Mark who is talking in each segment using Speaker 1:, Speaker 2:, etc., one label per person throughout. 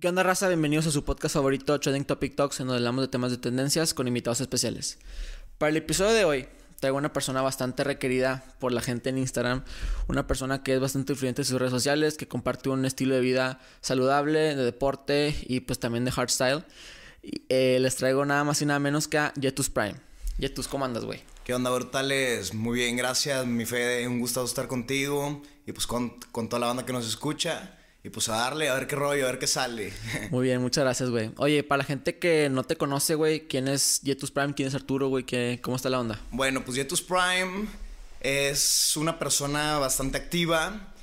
Speaker 1: ¿Qué onda, raza? Bienvenidos a su podcast favorito, Trading Topic Talks, en donde hablamos de temas de tendencias con invitados especiales. Para el episodio de hoy, traigo una persona bastante requerida por la gente en Instagram, una persona que es bastante influyente en sus redes sociales, que comparte un estilo de vida saludable, de deporte y pues también de hardstyle. Eh, les traigo nada más y nada menos que a Jetus
Speaker 2: Prime. Jetus, ¿cómo andas, güey? ¿Qué onda, brutales? Muy bien, gracias, mi fe, Un gusto estar contigo y pues con, con toda la banda que nos escucha. Y pues a darle, a ver qué rollo, a ver qué sale. Muy
Speaker 1: bien, muchas gracias, güey. Oye, para la gente que no te conoce, güey, ¿quién es Yetus Prime? ¿Quién es
Speaker 2: Arturo, güey? ¿Cómo está la onda? Bueno, pues Yetus Prime es una persona bastante activa.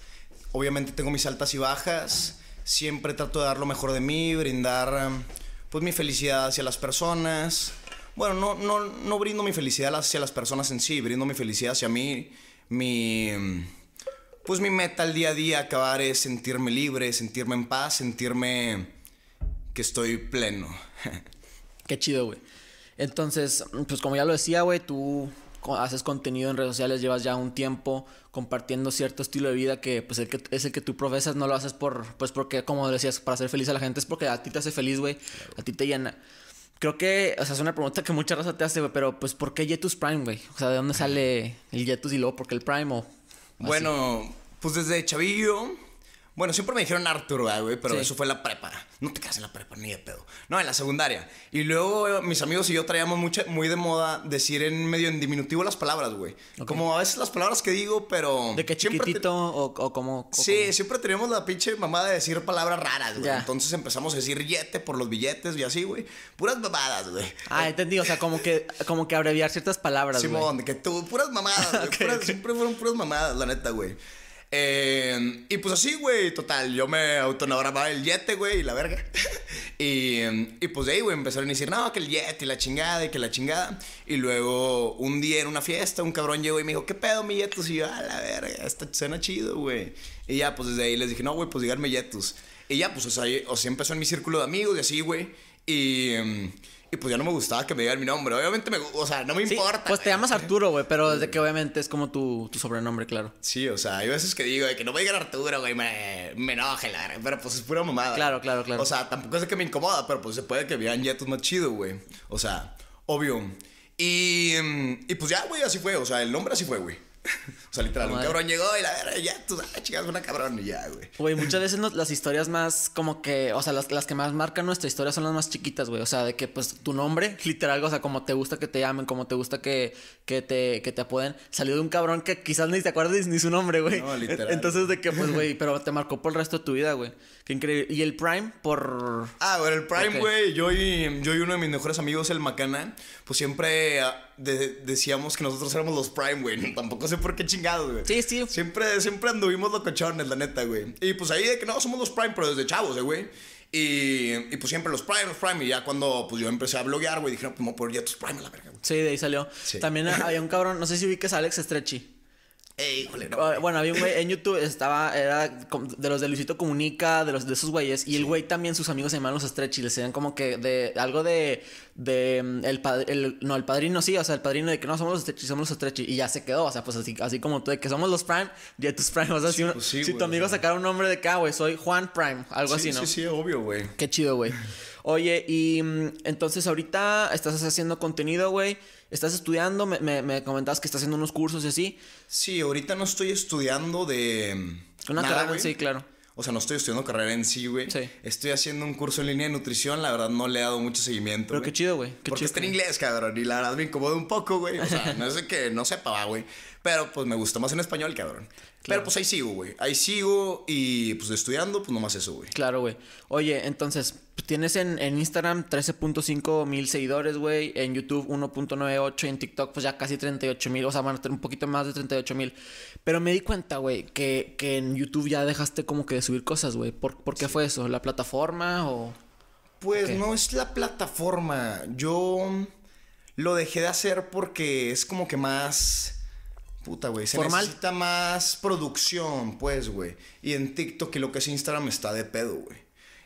Speaker 2: Obviamente tengo mis altas y bajas. Siempre trato de dar lo mejor de mí, brindar um, pues mi felicidad hacia las personas. Bueno, no, no, no brindo mi felicidad hacia las personas en sí, brindo mi felicidad hacia mí, mi um, pues mi meta al día a día acabar es sentirme libre, sentirme en paz, sentirme que estoy pleno. Qué chido, güey.
Speaker 1: Entonces, pues como ya lo decía, güey, tú haces contenido en redes sociales, llevas ya un tiempo compartiendo cierto estilo de vida que pues el que es el que tú profesas, no lo haces por pues porque como decías, para hacer feliz a la gente, es porque a ti te hace feliz, güey, a ti te llena. Creo que, o sea, es una pregunta que mucha raza te hace, güey, pero pues ¿por qué Jetus Prime, güey? O sea, ¿de dónde sale el Yetus y luego por qué el Prime o
Speaker 2: bueno, pues desde chavillo bueno, siempre me dijeron Arturo, güey, pero eso fue en la prepa. No te quedas en la prepa ni de pedo. No, en la secundaria. Y luego eh, mis amigos y yo traíamos mucho, muy de moda decir en medio en diminutivo las palabras, güey. Como a veces las palabras que digo, pero. ¿De qué chiquitito o, como. sí, siempre teníamos la pinche mamada de decir palabras raras, güey. Entonces empezamos a decir yete por los billetes y así, güey. Puras mamadas, güey.
Speaker 1: Ah, entendí. O sea, como que, como que abreviar ciertas palabras, güey. Simón, que tú,
Speaker 2: puras mamadas, güey. Siempre fueron puras mamadas, la neta, güey. Em, y pues así, güey, total, yo me autonogramaba el yete, güey, y la verga. Em, y, pues de ahí, güey, empezaron a decir, no, que el yete y la chingada y que la chingada. Y luego un día en una fiesta, un cabrón llegó y me dijo, ¿qué pedo, mi yetus? Y yo, a la verga, esta suena chido, güey. Y ya, pues desde ahí les dije, no, güey, pues díganme yetus. Y ya, pues, o sea, o empezó en mi círculo de amigos y así, güey. Y... Em, pues ya no me gustaba que me digan mi nombre. Obviamente, me, o sea, no me importa. Pues te
Speaker 1: llamas Arturo, güey, pero desde que mm. obviamente es como tu, sobrenombre, claro.
Speaker 2: Sí, o sea, hay veces que digo, que no me digan Arturo, güey, me, me enoje, la pero pues es pura mamada. Claro, claro, claro. O sea, tampoco es que me incomoda, pero pues se puede que vean yetos más chido, güey. O sea, obvio. Y, y pues ya, güey, así fue, o sea, el nombre así fue, güey. O sea, literal, un cabrón llegó y la verdad, ya, tú, sabes, ah, chicas, una cabrón y ya, güey.
Speaker 1: Güey, muchas veces las historias más como que, o sea, las, que más marcan nuestra historia son las más chiquitas, güey. O sea, de que, pues, tu nombre, literal, o sea, como te gusta que te llamen, como te gusta que, que, te, que te apoden, salió de un cabrón que quizás ni te acuerdas ni su nombre, güey. No, literal. Entonces, de que, pues, güey, pero te marcó por el resto de tu vida, güey. Qué increíble. ¿Y el Prime
Speaker 2: por...? Ah, bueno, el Prime, güey, yo, y, yo y uno de mis mejores amigos, el Macana, pues siempre ah, decíamos que nosotros éramos los Prime, güey. Tampoco sé por qué chingados Sí, sí. Siempre, siempre anduvimos locochones, la neta, güey. Y pues ahí de que no, somos los Prime, pero desde chavos, eh, güey. y, y, pues siempre los Prime, los Prime. Y ya cuando pues yo empecé a bloguear, güey, dijeron, pues me voy a tus Prime la verga, güey.
Speaker 1: Sí, de ahí salió. También había un cabrón, no sé si ubiques a Alex Stretchy. Ah, bueno, había un güey en YouTube, estaba, era de los de Luisito Comunica, de los de esos güeyes, y el güey también, sus amigos se llamaban los Stretch y les decían como que de algo de, de mm, el, no, el padrino sí, o sea, el padrino de que no, somos los Stretch somos los Stretch y ya se quedó, o sea, pues así, así como tú de que somos los Prime, ya tus Prime, o sea, pues si, tu amigo sacara un nombre de acá, ah, güey, soy Juan Prime, algo así, ¿no? Sí, sí, obvio, güey. Qué chido, güey. Oye, y mm, entonces ahorita estás haciendo contenido, güey. ¿Estás estudiando? Me, me, comentabas que estás haciendo unos cursos y así.
Speaker 2: Sí, ahorita no estoy estudiando de. Una carrera, güey. sí, claro. O sea, no estoy estudiando carrera en sí, güey. Sí. Estoy haciendo un curso en línea de nutrición. La verdad, no le he dado mucho seguimiento. Pero qué chido, güey. Porque chido, está en inglés, cabrón. Y la verdad me incomoda un poco, güey. O sea, no sé qué, que no sepa, güey. Pero pues me gusta más en español, cabrón. Claro. Pero pues ahí sigo, güey. Ahí sigo y pues estudiando, pues nomás eso, güey. Claro, güey. Oye,
Speaker 1: entonces, tienes en, en Instagram 13.5 mil seguidores, güey. En YouTube 1.98. En TikTok, pues ya casi 38 mil. O sea, van a tener un poquito más de 38 mil. Pero me di cuenta, güey, que, en YouTube ya dejaste como que de subir cosas, güey. ¿Por, qué fue eso? ¿La plataforma
Speaker 2: o.? Pues no es la plataforma. Yo lo dejé de hacer porque es como que más puta, güey, se necesita más producción, pues, güey. Y en TikTok y lo que es Instagram está de pedo, güey.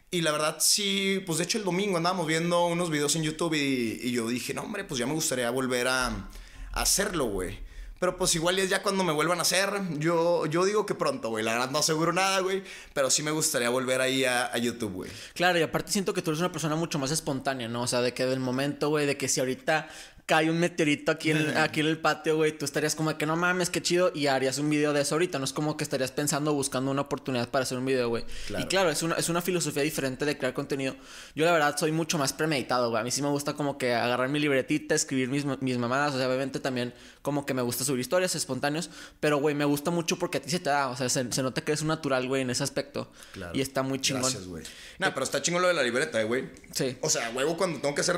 Speaker 2: Y la verdad, sí, pues de hecho el domingo andábamos viendo unos videos en YouTube y, yo dije, no, hombre, pues ya me gustaría volver a, hacerlo, güey. Pero pues igual es ya cuando me vuelvan a hacer. Yo, yo digo que pronto, güey. La verdad no aseguro nada, güey. Pero sí me gustaría volver ahí a, a YouTube, güey.
Speaker 1: Claro, y aparte siento que tú eres una persona mucho más espontánea, ¿no? O sea, de que del momento, güey, de que si ahorita cae un meteorito aquí en, aquí en el patio, güey, tú estarías como que no mames, qué chido, y harías un video de eso ahorita. No es como que estarías pensando, buscando una oportunidad para hacer un video, güey. Y claro, es una, es una filosofía diferente de crear contenido. Yo, la verdad, soy mucho más premeditado, güey. A mí sí me gusta como que agarrar mi libretita, escribir mis, mis mamadas. O sea, obviamente también como que me gusta subir historias espontáneos, pero, güey, me gusta mucho porque a ti se te da, o sea, se, se nota que eres un natural, güey, en ese aspecto.
Speaker 2: Claro. Y está muy chingón. Gracias, güey. No, pero está chingón lo de la libreta, eh, güey. sí. O sea, huevo, cuando tengo que hacer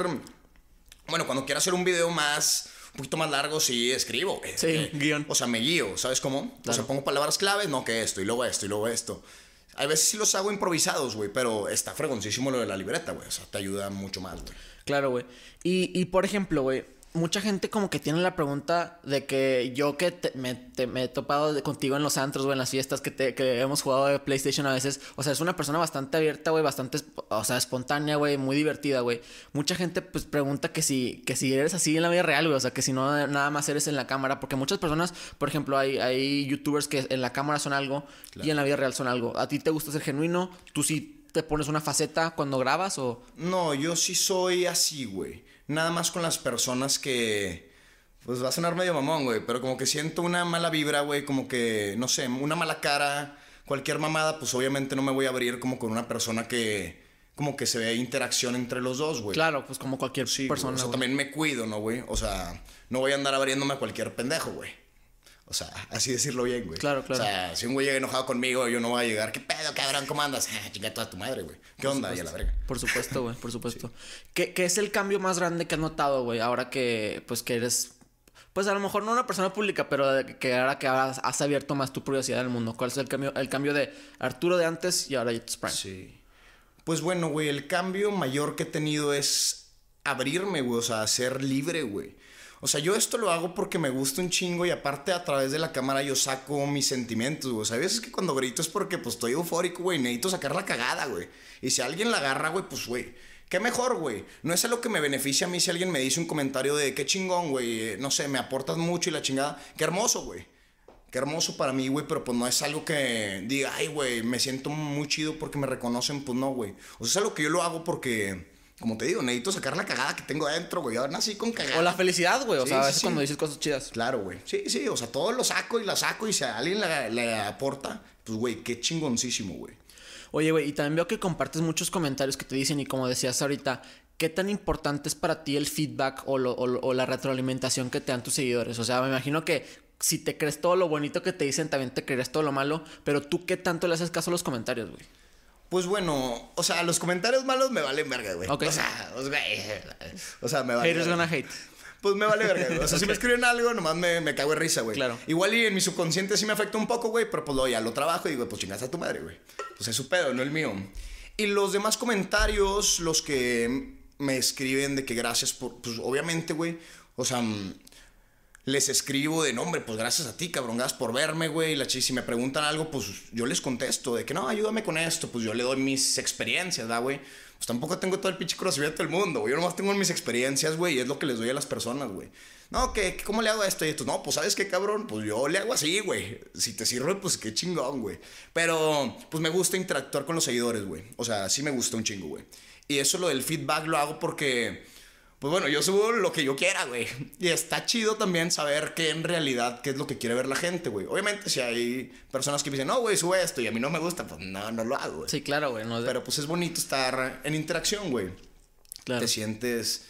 Speaker 2: bueno, cuando quiero hacer un video más, un poquito más largo, sí escribo. Sí, eh, guión. O sea, me guío, ¿sabes cómo? O sea, pongo palabras clave, no, que esto, y luego esto, y luego esto. A veces sí los hago improvisados, güey, pero está fregoncísimo lo de la libreta, güey. O sea, te ayuda mucho más, Claro, güey. Y, y por ejemplo, güey
Speaker 1: mucha gente como que tiene la pregunta de que yo que me, he topado contigo en los antros o en las fiestas que, que hemos jugado de PlayStation a veces, o sea, es una persona bastante abierta, güey, bastante, o sea, espontánea, güey, muy divertida, güey. Mucha gente pues pregunta que si, que si eres así en la vida real, güey, o sea, que si no nada más eres en la cámara, porque muchas personas, por ejemplo, hay, hay youtubers que en la cámara son algo y en la vida real son algo. ¿A ti te gusta ser genuino? ¿Tú sí te pones una faceta
Speaker 2: cuando grabas o...? No, yo sí soy así, güey nada más con las personas que... Pues va a sonar medio mamón, güey, pero como que siento una mala vibra, güey, como que, no sé, una mala cara, cualquier mamada, pues obviamente no me voy a abrir como con una persona que como que se ve interacción entre los dos, güey. Claro, pues como cualquier persona. O sea, también me cuido, ¿no, güey? O sea, no voy a andar abriéndome a cualquier pendejo, güey. O sea, así decirlo bien, güey. Claro, claro. O sea, si un güey llega enojado conmigo, yo no voy a llegar. ¿Qué pedo, cabrón? ¿Cómo andas? Ah, chinga toda tu madre, güey. ¿Qué onda? la verga.
Speaker 1: Por supuesto, güey, por supuesto. ¿Qué, es el cambio más grande que has notado, güey? Ahora que, pues, que eres. Pues a lo mejor no una persona pública, pero que ahora que has, abierto más tu privacidad
Speaker 2: al mundo. ¿Cuál es el cambio, el cambio de Arturo de antes y ahora Jets Prime? Sí. Pues bueno, güey, el cambio mayor que he tenido es abrirme, güey. O sea, ser libre, güey. O sea, yo esto lo hago porque me gusta un chingo y aparte a través de la cámara yo saco mis sentimientos, güey. O sea, a veces que cuando grito es porque pues estoy eufórico, güey. Necesito sacar la cagada, güey. Y si alguien la agarra, güey, pues, güey. Qué mejor, güey. No es algo que me beneficia a mí si alguien me dice un comentario de qué chingón, güey. Eh, no sé, me aportas mucho y la chingada. Qué hermoso, güey. Qué hermoso para mí, güey, pero pues no es algo que diga, ay, güey, me siento muy chido porque me reconocen, pues no, güey. O sea, es algo que yo lo hago porque como te digo, necesito sacar la cagada que tengo adentro, güey. ahora nací con cagada. O la felicidad, güey. O sea, a veces cuando dices cosas chidas. Claro, güey. Sí, sí. O sea, todo lo saco y la saco y si alguien la aporta, pues, güey, qué chingoncísimo, güey. Oye, güey, y también veo que compartes muchos comentarios
Speaker 1: que te dicen y como decías ahorita, ¿qué tan importante es para ti el feedback o, o la retroalimentación que te dan tus seguidores? O sea, me imagino que si te crees todo lo bonito que te dicen, también te crees todo lo malo, pero tú qué tanto le haces caso a los comentarios, güey.
Speaker 2: Pues bueno, o sea, los comentarios malos me valen verga, güey. O sea, os pues, güey, o sea me valen. Haters gonna hate. Pues me vale verga, güey. O sea, si me escriben algo, nomás me, me cago en risa, güey. Claro. Igual y en mi subconsciente sí me afecta un poco, güey, pero pues lo, ya lo trabajo y digo, pues chingas a tu madre, güey. Pues es su pedo, no el mío. Y los demás comentarios, los que me escriben de que gracias por, pues obviamente, güey, o sea, les escribo de nombre, pues gracias a ti, cabrón, gracias por verme, güey. La chis, si me preguntan algo, pues yo les contesto de que no, ayúdame con esto, pues yo le doy mis experiencias, ¿da, güey? Pues tampoco tengo todo el pinche conocimiento del mundo, güey. Yo nomás tengo mis experiencias, güey, y es lo que les doy a las personas, güey. No, que ¿cómo le hago a esto y esto? No, pues sabes qué, cabrón, pues yo le hago así, güey. Si te sirve, pues qué chingón, güey. Pero, pues me gusta interactuar con los seguidores, güey. O sea, sí me gusta un chingo, güey. Y eso lo del feedback lo hago porque pues bueno, yo subo lo que yo quiera, güey. Y está chido también saber qué en realidad, qué es lo que quiere ver la gente, güey. Obviamente, si hay personas que dicen, no, güey, sube esto y a mí no me gusta, pues no, no lo hago, güey. Sí, claro, güey. Pero pues es bonito estar en interacción, güey. Claro. Te sientes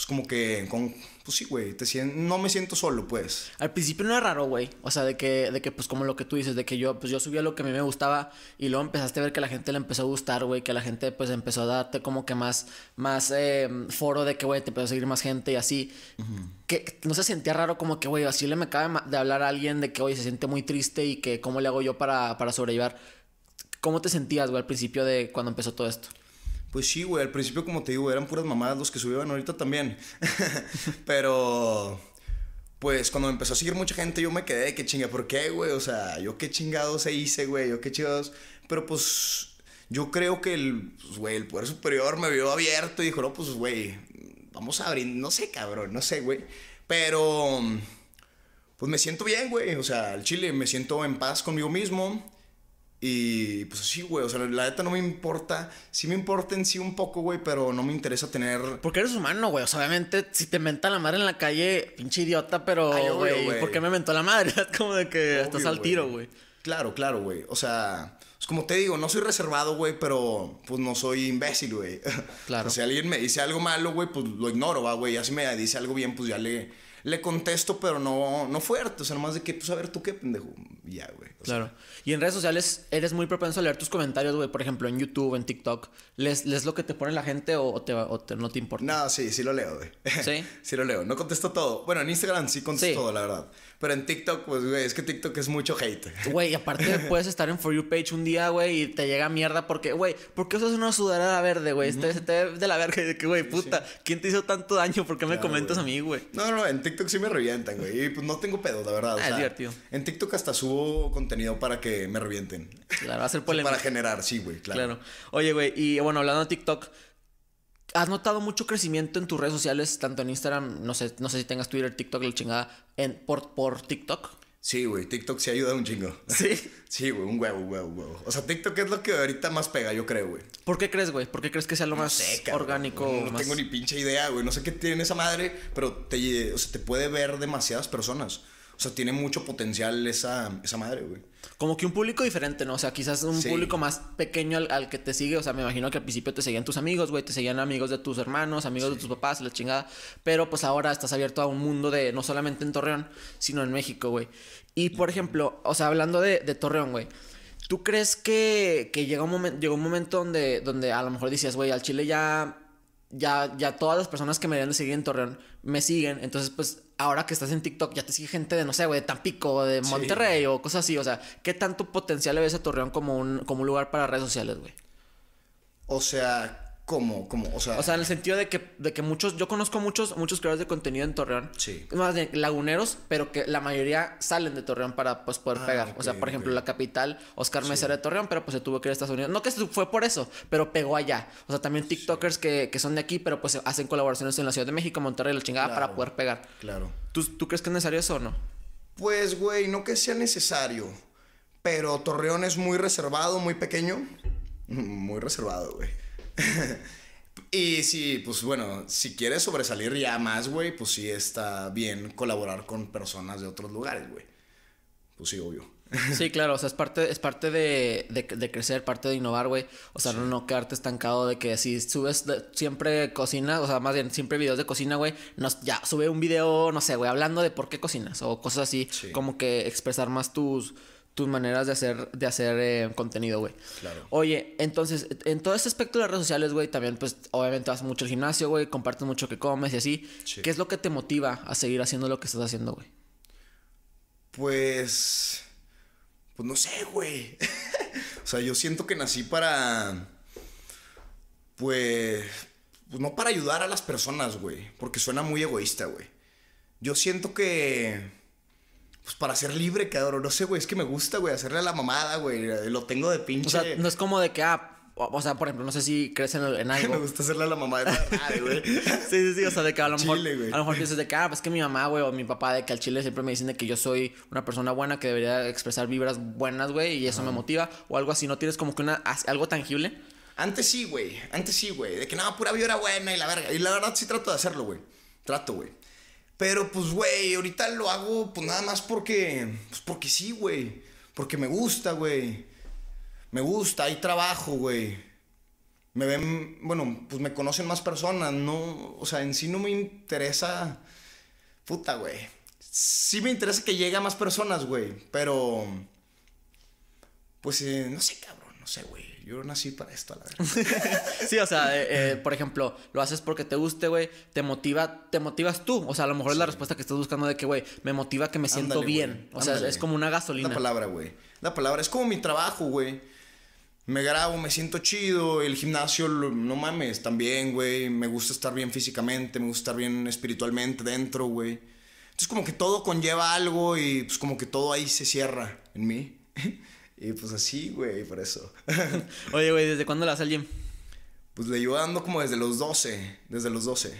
Speaker 2: pues como que, con, pues sí, güey, te no me siento solo, pues. Al principio no era raro, güey. O sea, de que, de que, pues como lo que tú dices,
Speaker 1: de que yo, pues yo subía lo que a mí me gustaba y luego empezaste a ver que la gente le empezó a gustar, güey, que la gente pues empezó a darte como que más, más em, foro de que, güey, te empezó a seguir más gente y así. Que no se sentía raro como que, güey, así le me acaba de hablar a alguien de que, hoy se siente muy triste y que cómo le hago yo para, para ¿Cómo te sentías, güey, al principio de cuando empezó todo esto?
Speaker 2: Pues sí, güey, al principio como te digo, eran puras mamadas los que subían ahorita también. Pero pues cuando me empezó a seguir mucha gente yo me quedé, qué chinga, ¿por qué, güey? O sea, yo qué chingados se hice, güey, yo qué chingados. Pero pues yo creo que el, pues, güey, el poder superior me vio abierto y dijo, no, pues, güey, vamos a abrir, no sé, cabrón, no sé, güey. Pero pues me siento bien, güey, o sea, al chile me siento en paz conmigo mismo y pues sí, güey, o sea, la neta no me importa. Sí me importa en sí un poco, güey, pero no me interesa tener... Porque eres humano, güey, o sea, obviamente si te menta la madre en la
Speaker 1: calle, pinche idiota, pero, güey, ¿por qué me mentó la madre?
Speaker 2: Es como de que estás al tiro, güey. Claro, claro, güey. O sea, es pues, como te digo, no soy reservado, güey, pero pues no soy imbécil, güey. Claro. o sea, si alguien me dice algo malo, güey, pues lo ignoro, va, güey. Ya si me dice algo bien, pues ya le le contesto, pero no, no fuerte. O sea, nomás de que, pues a ver, tú qué pendejo. Ya, güey. Claro.
Speaker 1: Y en redes sociales eres muy propenso a leer tus comentarios, güey. Por ejemplo, en YouTube, en TikTok. ¿Les, les
Speaker 2: lo que te pone la gente o, te, o no te importa? No, sí, sí lo leo, güey. Sí. sí lo leo. No contesto todo. Bueno, en Instagram sí contesto todo, la verdad. Pero en TikTok, pues, güey, es que TikTok es mucho hate. Güey,
Speaker 1: aparte puedes estar en For You Page un día, güey, y te llega mierda porque, güey, ¿por qué usas una sudadera verde,
Speaker 2: güey? este, de la verga. Y de que, güey, puta, ¿quién te hizo tanto daño? ¿Por qué me comentas a mí, güey? No, no, TikTok sí me revientan, güey. Y pues no tengo pedo, la verdad. Ah, es divertido. En TikTok hasta subo contenido para que me revienten. Claro, ser polémica. para generar, sí, güey, claro.
Speaker 1: Oye, güey, y bueno, hablando de TikTok, ¿has notado mucho crecimiento en tus redes sociales, tanto en Instagram, no sé, no sé si tengas
Speaker 2: Twitter, TikTok, la chingada, en, por, por TikTok? Sí, güey, TikTok sí ayuda un chingo. ¿Sí? Sí, güey, un huevo, huevo, huevo. O sea, TikTok es lo que ahorita más pega, yo creo, güey. ¿Por qué crees, güey? ¿Por qué
Speaker 1: crees que sea lo más orgánico? no tengo ni
Speaker 2: pinche idea, güey. No sé qué tiene esa madre, pero te, o sea, te puede ver demasiadas personas. O sea, tiene mucho potencial esa, esa madre, güey. Como que un público diferente, ¿no? O sea, quizás un público más pequeño al, que te sigue. O sea, me imagino que al principio te seguían
Speaker 1: tus amigos, güey, te seguían amigos de tus hermanos, amigos de tus papás, la chingada. Pero pues ahora estás abierto a un mundo de, no solamente en Torreón, sino en México, güey. Y por ejemplo, o sea, hablando de, de Torreón, güey. ¿Tú crees que, que llegó, un momento llegó un momento donde, donde a lo mejor dices güey, al Chile ya ya, ya todas las personas que me deben de seguir en Torreón me siguen. Entonces, pues ahora que estás en TikTok ya te sigue gente de, no sé, güey, de Tampico, de Monterrey o cosas así. O sea, ¿qué tanto potencial le ves a Torreón como un, como un lugar para redes sociales, güey?
Speaker 2: O sea, como, como, o sea.
Speaker 1: O sea, en el sentido de que, de que muchos, yo conozco muchos, muchos creadores de contenido en Torreón. Sí. Más de laguneros, pero que la mayoría salen de Torreón para pues poder ah, pegar. o sea, por ejemplo, la capital, Oscar sí. de Torreón, pero pues se tuvo que ir a Estados Unidos. No que fue por eso, pero pegó allá. O sea, también TikTokers que, son de aquí, pero pues hacen colaboraciones en la Ciudad de México, Monterrey, la chingada, para poder pegar.
Speaker 2: Claro. ¿Tú
Speaker 1: crees que es necesario eso o
Speaker 2: no? Pues, güey, no que sea necesario. Pero Torreón es muy reservado, muy pequeño. Muy reservado, güey. y sí, pues bueno, si quieres sobresalir ya más, güey, pues sí está bien colaborar con personas de otros lugares, güey. Pues sí, obvio. Sí, claro, o
Speaker 1: sea, es parte, es parte de, crecer, parte de innovar, güey. O sea, no, no, quedarte estancado de que si subes siempre cocina, o sea, más bien siempre videos de cocina, güey, ya sube un video, no sé, güey, hablando de por qué cocinas o cosas así, como que expresar más tus, tus maneras de hacer, de hacer eh, contenido, güey. Claro. Oye, entonces, en todo este aspecto de las redes sociales, güey, también, pues, obviamente vas mucho al gimnasio, güey, compartes mucho que comes y así. ¿Qué es lo que te motiva a seguir haciendo lo que estás haciendo, güey?
Speaker 2: Pues. Pues no sé, güey. o sea, yo siento que nací para. Pues. Pues no para ayudar a las personas, güey. Porque suena muy egoísta, güey. Yo siento que pues para ser libre, que adoro, No sé, güey, es que me gusta, güey, hacerle a la mamada, güey. Lo tengo de pinche. O sea, no es como de que, ah, o sea, por ejemplo, no sé si crees en,
Speaker 1: en algo. me gusta hacerle a la mamada. de güey. sí, sí, sí. O sea, de que a lo mejor. a lo mejor dices de que, ah, pues que mi mamá, güey, o mi papá, de que al chile siempre me dicen de que yo soy una persona buena que debería expresar vibras buenas,
Speaker 2: güey, y eso me motiva. O algo así, ¿no tienes como que una, algo tangible? Antes sí, güey. Antes sí, güey. De que nada, pura vibra buena y la verga. Y la verdad sí trato de hacerlo, güey. Trato, güey. Pero pues, güey, ahorita lo hago pues nada más porque, pues porque sí, güey. Porque me gusta, güey. Me gusta, hay trabajo, güey. Me ven, bueno, pues me conocen más personas, no, o sea, en sí no me interesa, puta, güey. Sí me interesa que llegue a más personas, güey, pero, pues, eh, no sé, cabrón, no sé, güey yo nací para esto, a la verdad. sí, o
Speaker 1: sea, eh, eh, por ejemplo, lo haces porque te guste, güey, te motiva, te motivas tú. O sea, a lo mejor es la respuesta que estás buscando de que, güey, me motiva que
Speaker 2: me siento bien. O sea, es como una gasolina. La palabra, güey. La palabra, es como mi trabajo, güey. Me grabo, me siento chido, el gimnasio, no mames, también, güey. Me gusta estar bien físicamente, me gusta estar bien espiritualmente dentro, güey. Entonces como que todo conlleva algo y pues como que todo ahí se cierra en mí. Y pues así, güey, por eso. Oye, güey, ¿desde cuándo le vas al gym? Pues le iba dando como desde los 12, desde los 12.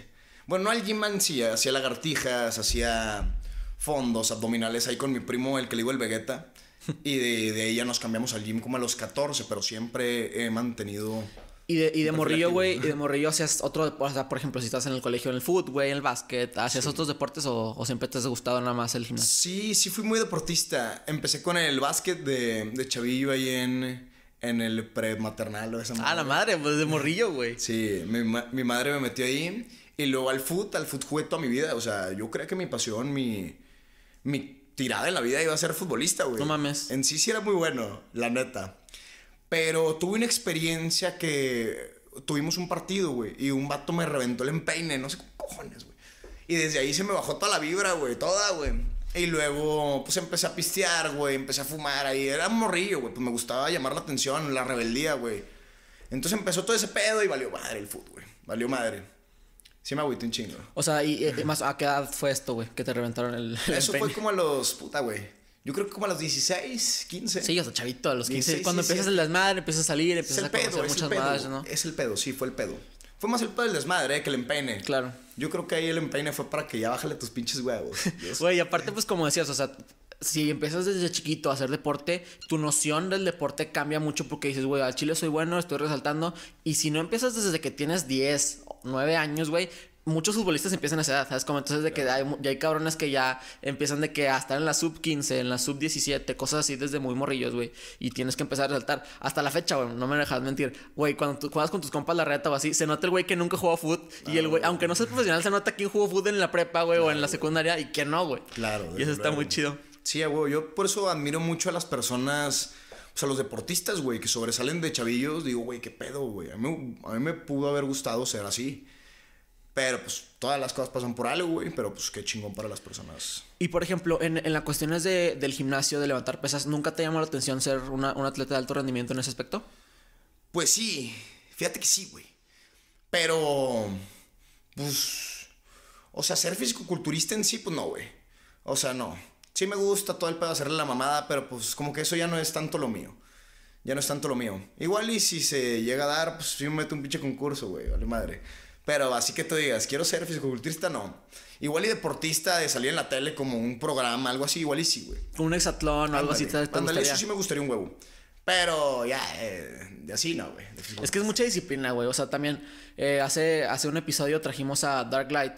Speaker 2: Bueno, no al gym hacía lagartijas, hacía fondos abdominales ahí con mi primo, el que le iba el Vegeta. Y de, ella nos cambiamos al gym como a los 14, pero siempre he mantenido
Speaker 1: y de, y morrillo, güey, y de morrillo hacías otro, o sea, por ejemplo, si estás en el colegio, en el fútbol, güey, en el básquet, ¿hacías otros deportes
Speaker 2: o, siempre te has gustado nada más el gimnasio? Sí, sí fui muy deportista. Empecé con el básquet de, de chavillo ahí en, en el prematernal o esa madre. Ah, la madre, pues de morrillo, güey. Sí, mi, madre me metió ahí y luego al fútbol, al fútbol jugué toda mi vida. O sea, yo creo que mi pasión, mi, mi tirada en la vida iba a ser futbolista, güey. No mames. En sí sí era muy bueno, la neta. Pero tuve una experiencia que tuvimos un partido, güey, y un vato me reventó el empeine, no sé qué cojones, güey. Y desde ahí se me bajó toda la vibra, güey, toda, güey. Y luego, pues empecé a pistear, güey, empecé a fumar ahí. Era morrillo, güey, pues me gustaba llamar la atención, la rebeldía, güey. Entonces empezó todo ese pedo y valió madre el fútbol, güey. Valió madre. Sí me agüité un chingo. O sea, ¿y eh, más a qué edad fue
Speaker 1: esto, güey? Que te reventaron el... Eso fue
Speaker 2: como a los... Puta, güey. Yo creo que como a los 16, 15. Sí, o sea, chavito, a los 15. cuando empiezas el
Speaker 1: desmadre, empiezas a salir, empiezas a conocer muchas madres, ¿no? Es el pedo, sí, fue el
Speaker 2: pedo. Fue más el pedo del desmadre eh, que el empeine. Claro. Yo creo que ahí el empeine fue para que ya bájale tus pinches huevos. Güey, aparte, pues como decías, o sea, si empiezas desde chiquito a hacer deporte, tu
Speaker 1: noción del deporte cambia mucho porque dices, güey, al chile soy bueno, estoy resaltando. Y si no empiezas desde que tienes 10, 9 años, güey, muchos futbolistas empiezan a esa edad, ¿sabes? Como entonces de que hay, ya hay cabrones que ya empiezan de que a estar en la sub 15, en la sub 17, cosas así desde muy morrillos, güey. Y tienes que empezar a resaltar. Hasta la fecha, güey, no me dejas mentir. Güey, cuando tú juegas con tus compas la reta o así, se nota el güey que nunca jugó fútbol. y el ah, güey, aunque no sea profesional, se nota quién jugó fútbol en la prepa, güey, o en la secundaria
Speaker 2: y que no, güey. Claro. Y eso está muy chido. Sí, güey, yo por eso admiro mucho a las personas... O sea, los deportistas, güey, que sobresalen de chavillos, digo, güey, qué pedo, güey. A mí, a mí me pudo haber gustado ser así. Pero pues todas las cosas pasan por algo, güey. Pero pues qué chingón para las personas.
Speaker 1: Y por ejemplo, en, las cuestiones del gimnasio, de levantar pesas, ¿nunca te llamó la atención ser un atleta de alto rendimiento en ese aspecto? Pues sí, fíjate que sí, güey.
Speaker 2: Pero, pues, o sea, ser físico-culturista en sí, pues no, güey. O sea, no. Sí me gusta todo el pedo hacerle la mamada, pero pues como que eso ya no es tanto lo mío. Ya no es tanto lo mío. Igual y si se llega a dar, pues yo me meto un pinche concurso, güey, vale madre. Pero así que tú digas, quiero ser fisicoculturista, no. Igual y deportista de salir en la tele como un programa, algo así, igual y sí, güey. Un hexatlón o algo así. tal eso sí me gustaría un huevo. Pero ya, eh, de así no, güey. Es que es mucha disciplina, güey. O sea, también
Speaker 1: eh, hace, hace un episodio trajimos a Dark Light.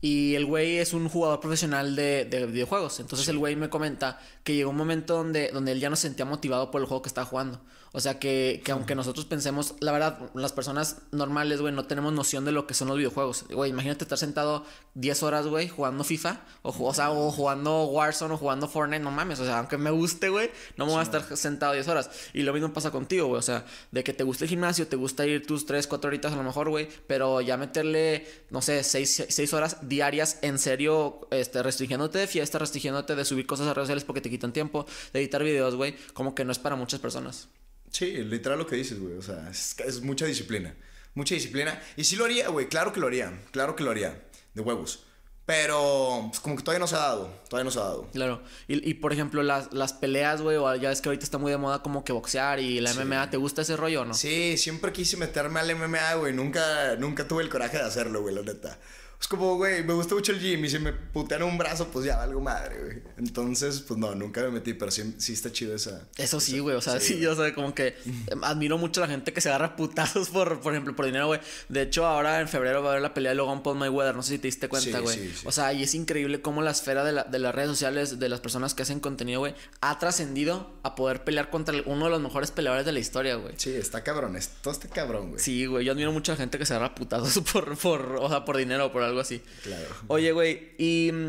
Speaker 1: Y el güey es un jugador profesional de, videojuegos. Entonces el güey me comenta que llegó un momento donde, donde él ya no se sentía motivado por el juego que estaba jugando. O sea que, que aunque nosotros pensemos, la verdad, las personas normales, güey, no tenemos noción de lo que son los videojuegos. Güey, imagínate estar sentado 10 horas, güey, jugando FIFA, o, o, o jugando Warzone, o jugando Fortnite, no mames. O sea, aunque me guste, güey, no me voy a estar sentado 10 horas. Y lo mismo pasa contigo, güey. O sea, de que te guste el gimnasio, te gusta ir tus 3, 4 horitas a lo mejor, güey, pero ya meterle, no sé, 6, horas diarias en serio, este, restringiéndote de fiesta, restringiéndote de subir cosas a redes sociales porque te quitan tiempo, de editar videos, güey, como que no
Speaker 2: es para muchas personas. Sí, literal lo que dices, güey. O sea, es, mucha disciplina. Mucha disciplina. Y sí lo haría, güey. Claro que lo haría. Claro que lo haría. De huevos. Pero pues, como que todavía no se ha dado, todavía no se ha dado. Claro. Y, y por ejemplo, las, las peleas, güey, ya es que ahorita está muy de moda como que boxear y la MMA, ¿te gusta ese rollo o no? Sí, siempre quise meterme al MMA, güey, nunca, nunca tuve el coraje de hacerlo, güey, la neta. Es como, güey, me gusta mucho el gym y si me putean un brazo, pues ya algo madre, güey. Entonces, pues no, nunca me metí, pero sí, está chido esa. Eso
Speaker 1: sí, güey, o sea, sí, yo, o sea, como que admiro mucho a la gente que se agarra putazos por, por ejemplo, por dinero, güey. De hecho, ahora en febrero va a haber la pelea de Logan Paul Mayweather, no sé si te diste cuenta, güey. o sea, y es increíble cómo la esfera de, las redes sociales, de las personas que hacen contenido, güey, ha trascendido a poder pelear contra uno de los mejores peleadores de la historia, güey. Sí, está cabrón, todo este cabrón, güey. Sí, güey, yo admiro mucho a la gente que se agarra putazos por, por, o sea, por dinero, por algo algo así. Claro. Oye, güey, y mm,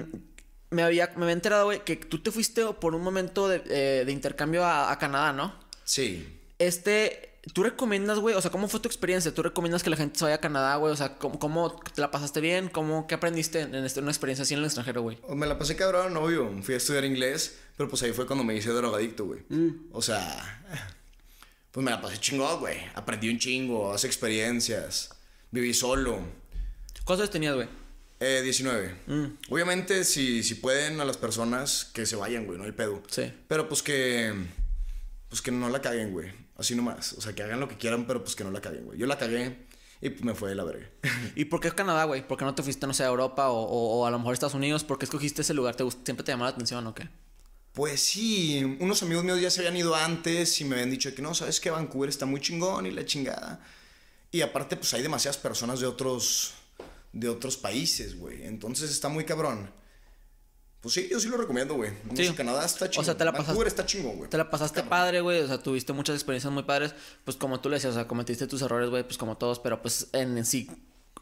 Speaker 1: me había, me había enterado, güey, que tú te fuiste por un momento de, eh, intercambio a, Canadá, ¿no? Sí. Este, ¿tú recomiendas, güey? O sea, ¿cómo fue tu experiencia? ¿Tú recomiendas que la gente se vaya a Canadá, güey? O sea, ¿cómo, te la pasaste bien? ¿Cómo, ¿Qué aprendiste en, este, una experiencia así en el extranjero, güey?
Speaker 2: Me la pasé cabrón, obvio. Fui a estudiar inglés, pero pues ahí fue cuando me hice drogadicto, güey. Mm. O sea, pues me la pasé chingón, güey. Aprendí un chingo, hace experiencias. Viví solo ¿Cuántos tenías, güey? Eh, 19. Mm. Obviamente, si, si pueden a las personas, que se vayan, güey, no hay pedo. Sí. Pero pues que. Pues que no la caguen, güey. Así nomás. O sea, que hagan lo que quieran, pero pues que no la caguen, güey. Yo la cagué y pues, me fue de la verga. ¿Y por qué Canadá, güey? ¿Por qué no te fuiste, no sé, a Europa o, a lo mejor a Estados Unidos? ¿Por qué escogiste ese lugar? ¿Te ¿Siempre te llamó la atención o qué? Pues sí, unos amigos míos ya se habían ido antes y me habían dicho que no, sabes que Vancouver está muy chingón y la chingada. Y aparte, pues hay demasiadas personas de otros de otros países, güey. Entonces está muy cabrón. Pues sí, yo sí lo recomiendo, güey. en Canadá está chingón. O sea, te la pasaste. está chingón, güey. Te la pasaste padre,
Speaker 1: güey. O sea, tuviste muchas experiencias muy padres. Pues como tú le decías, o sea, cometiste tus errores, güey, pues como todos, pero pues en, sí.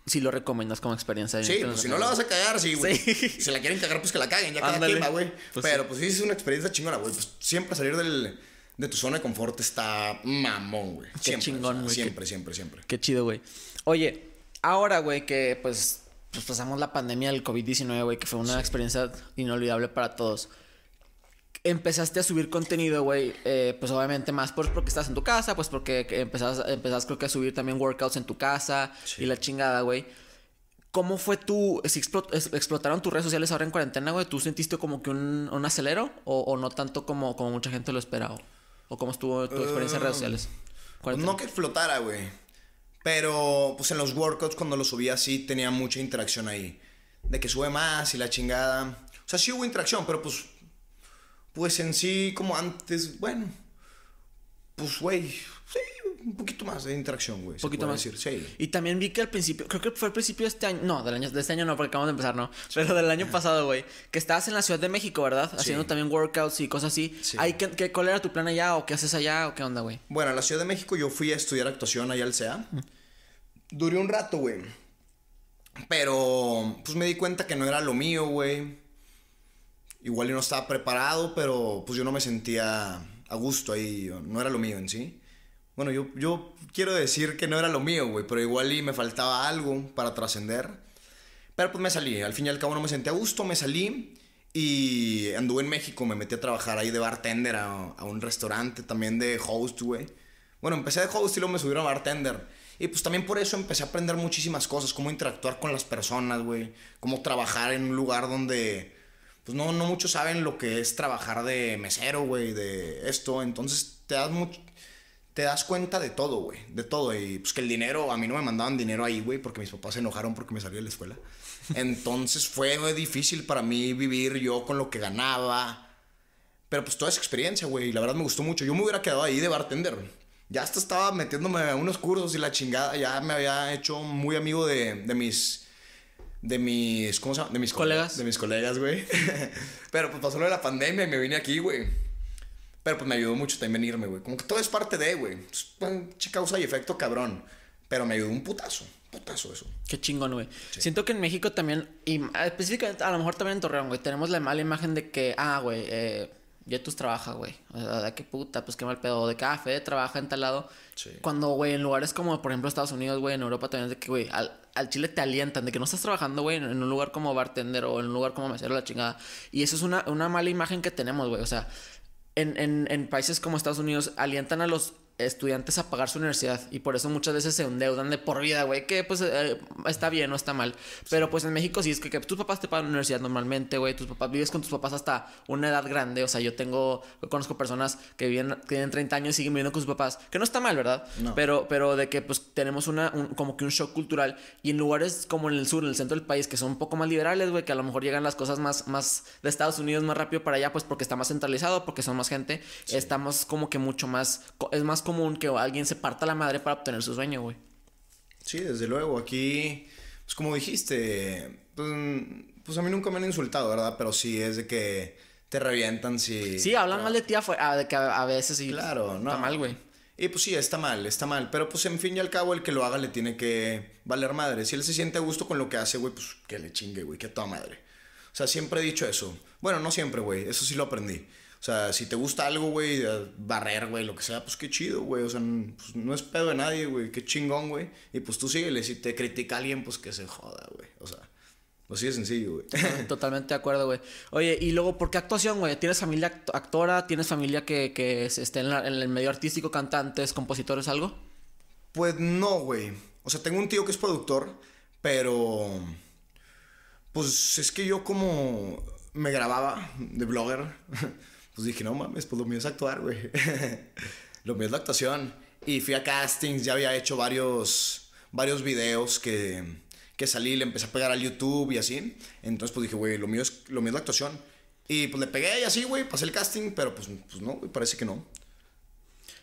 Speaker 1: Sí lo recomiendas como experiencia. Sí, pues si no la vas a cagar, sí, güey.
Speaker 2: Si Si la quieren cagar, pues que la caguen, ya Ándale. cada güey. Pues pero pues sí es una experiencia chingona, güey. Pues siempre salir del, de tu zona de confort está mamón, güey. Qué chingón, güey. siempre, siempre, siempre. Qué chido, güey.
Speaker 1: Oye, Ahora, güey, que pues, pues, pasamos la pandemia del COVID-19, güey, que fue una experiencia inolvidable para todos. Empezaste a subir contenido, güey, eh, pues obviamente más porque estás en tu casa, pues porque empezás, creo que a subir también workouts en tu casa y la chingada, güey. ¿Cómo fue tu... explotaron tus redes sociales ahora en cuarentena, güey? ¿Tú sentiste como que un, un acelero o, no tanto como, como mucha gente lo esperaba? ¿O cómo estuvo
Speaker 2: tu experiencia en redes um, sociales? Pues no que explotara, güey. Pero pues en los workouts cuando lo subía así tenía mucha interacción ahí. De que sube más y la chingada. O sea, sí hubo interacción, pero pues... Pues en sí, como antes, bueno. Pues, güey, sí, un poquito más de interacción, güey. Un poquito más. Sí. Y también
Speaker 1: vi que al principio, creo que fue al principio de este año, no, del año, de este año no, porque acabamos de empezar, ¿no? Pero del año pasado, güey, que estabas en la Ciudad de México, ¿verdad? Haciendo también workouts y cosas así. Sí. que cuál era tu plan allá o qué haces allá o qué onda, güey?
Speaker 2: Bueno, en la Ciudad de México yo fui a estudiar actuación allá al CEA. Duré un rato, güey. Pero, pues me di cuenta que no era lo mío, güey. Igual yo no estaba preparado, pero pues yo no me sentía a gusto ahí. No era lo mío en sí bueno, yo, yo quiero decir que no era lo mío, güey, pero igual y me faltaba algo para trascender. Pero pues me salí, al fin y al cabo no me senté a gusto, me salí y anduve en México, me metí a trabajar ahí de bartender a, un restaurante, también de host, güey. Bueno, empecé de host y luego me subieron a bartender. Y pues también por eso empecé a aprender muchísimas cosas, cómo interactuar con las personas, güey, cómo trabajar en un lugar donde pues no, no muchos saben lo que es trabajar de mesero, güey, de esto. Entonces te das mucho te das cuenta de todo, güey, de todo. Y pues que el dinero, a mí no me mandaban dinero ahí, güey, porque mis papás se enojaron porque me salí de la escuela. Entonces fue muy difícil para mí vivir yo con lo que ganaba. Pero pues toda esa experiencia, güey, la verdad me gustó mucho. Yo me hubiera quedado ahí de bartender. Ya hasta estaba metiéndome a unos cursos y la chingada, ya me había hecho muy amigo de, mis de mis, ¿cómo se llama? De mis colegas. de mis colegas, güey. Pero pues pasó lo de la pandemia y me vine aquí, güey. Pero pues me ayudó mucho también irme, güey. Como que todo es parte de, güey. Es pues, causa y efecto cabrón. Pero me ayudó un putazo.
Speaker 1: Putazo eso. Qué chingón, güey. Siento que en México también, y ah, específicamente, a lo mejor también en Torreón, güey, tenemos la mala imagen de que, ah, güey, eh, tus trabaja, güey. O sea, qué puta, pues qué mal pedo. De café, ah, trabaja en tal lado. Sí. Cuando, güey, en lugares como, por ejemplo, Estados Unidos, güey, en Europa también es de que, güey, al, Chile te alientan de que no estás trabajando, güey, en, un lugar como bartender o en un lugar como mesero, la chingada. Y eso es una, una mala imagen que tenemos, güey. O sea, en, en, en países como Estados Unidos alientan a los estudiantes a pagar su universidad y por eso muchas veces se endeudan de por vida, güey, que pues eh, está bien no está mal. Pero pues en México sí es que, tus papás te pagan la universidad normalmente, güey, tus papás vives con tus papás hasta una edad grande, o sea, yo tengo conozco personas que viven que tienen 30 años y siguen viviendo con sus papás, que no está mal, ¿verdad? No. Pero pero de que pues tenemos una como que un shock cultural y en lugares como en el sur, en el centro del país que son un poco más liberales, güey, que a lo mejor llegan las cosas más más de Estados Unidos más rápido para allá, pues porque está más centralizado, porque son más gente, estamos como que mucho más es más común que alguien se parta la madre para obtener su sueño, güey.
Speaker 2: Sí, desde luego. Aquí, pues como dijiste, pues, pues a mí nunca me han insultado, ¿verdad? Pero sí es de que te revientan si... Sí, hablan mal de ti a, ah, de que a, veces sí. Claro, no. Está mal, güey. Y pues sí, está mal, está mal. Pero pues en fin y al cabo, el que lo haga le tiene que valer madre. Si él se siente a gusto con lo que hace, güey, pues que le chingue, güey, que a toda madre. O sea, siempre he dicho eso. Bueno, no siempre, güey. Eso sí lo aprendí. O sea, si te gusta algo, güey, barrer, güey, lo que sea, pues qué chido, güey. O sea, pues, no es pedo de nadie, güey, qué chingón, güey. Y pues tú síguele, si te critica alguien, pues que se joda, güey. O sea, Así de sencillo, güey.
Speaker 1: Totalmente de acuerdo, güey. Oye, y luego, ¿por qué actuación, güey? ¿Tienes familia actora? ¿Tienes familia que, que esté en, el medio artístico, cantantes, compositores, algo?
Speaker 2: Pues no, güey. O sea, tengo un tío que es productor, pero. Pues es que yo como me grababa de blogger. pues dije, no mames, pues lo mío es actuar, güey. lo mío es la actuación. Y fui a castings, ya había hecho varios, varios videos que, que salí, le empecé a pegar al YouTube y así. Entonces, pues dije, güey, lo mío es, lo mío es la actuación. Y pues le pegué y así, güey, pasé el casting, pero pues, pues no, güey, parece que no.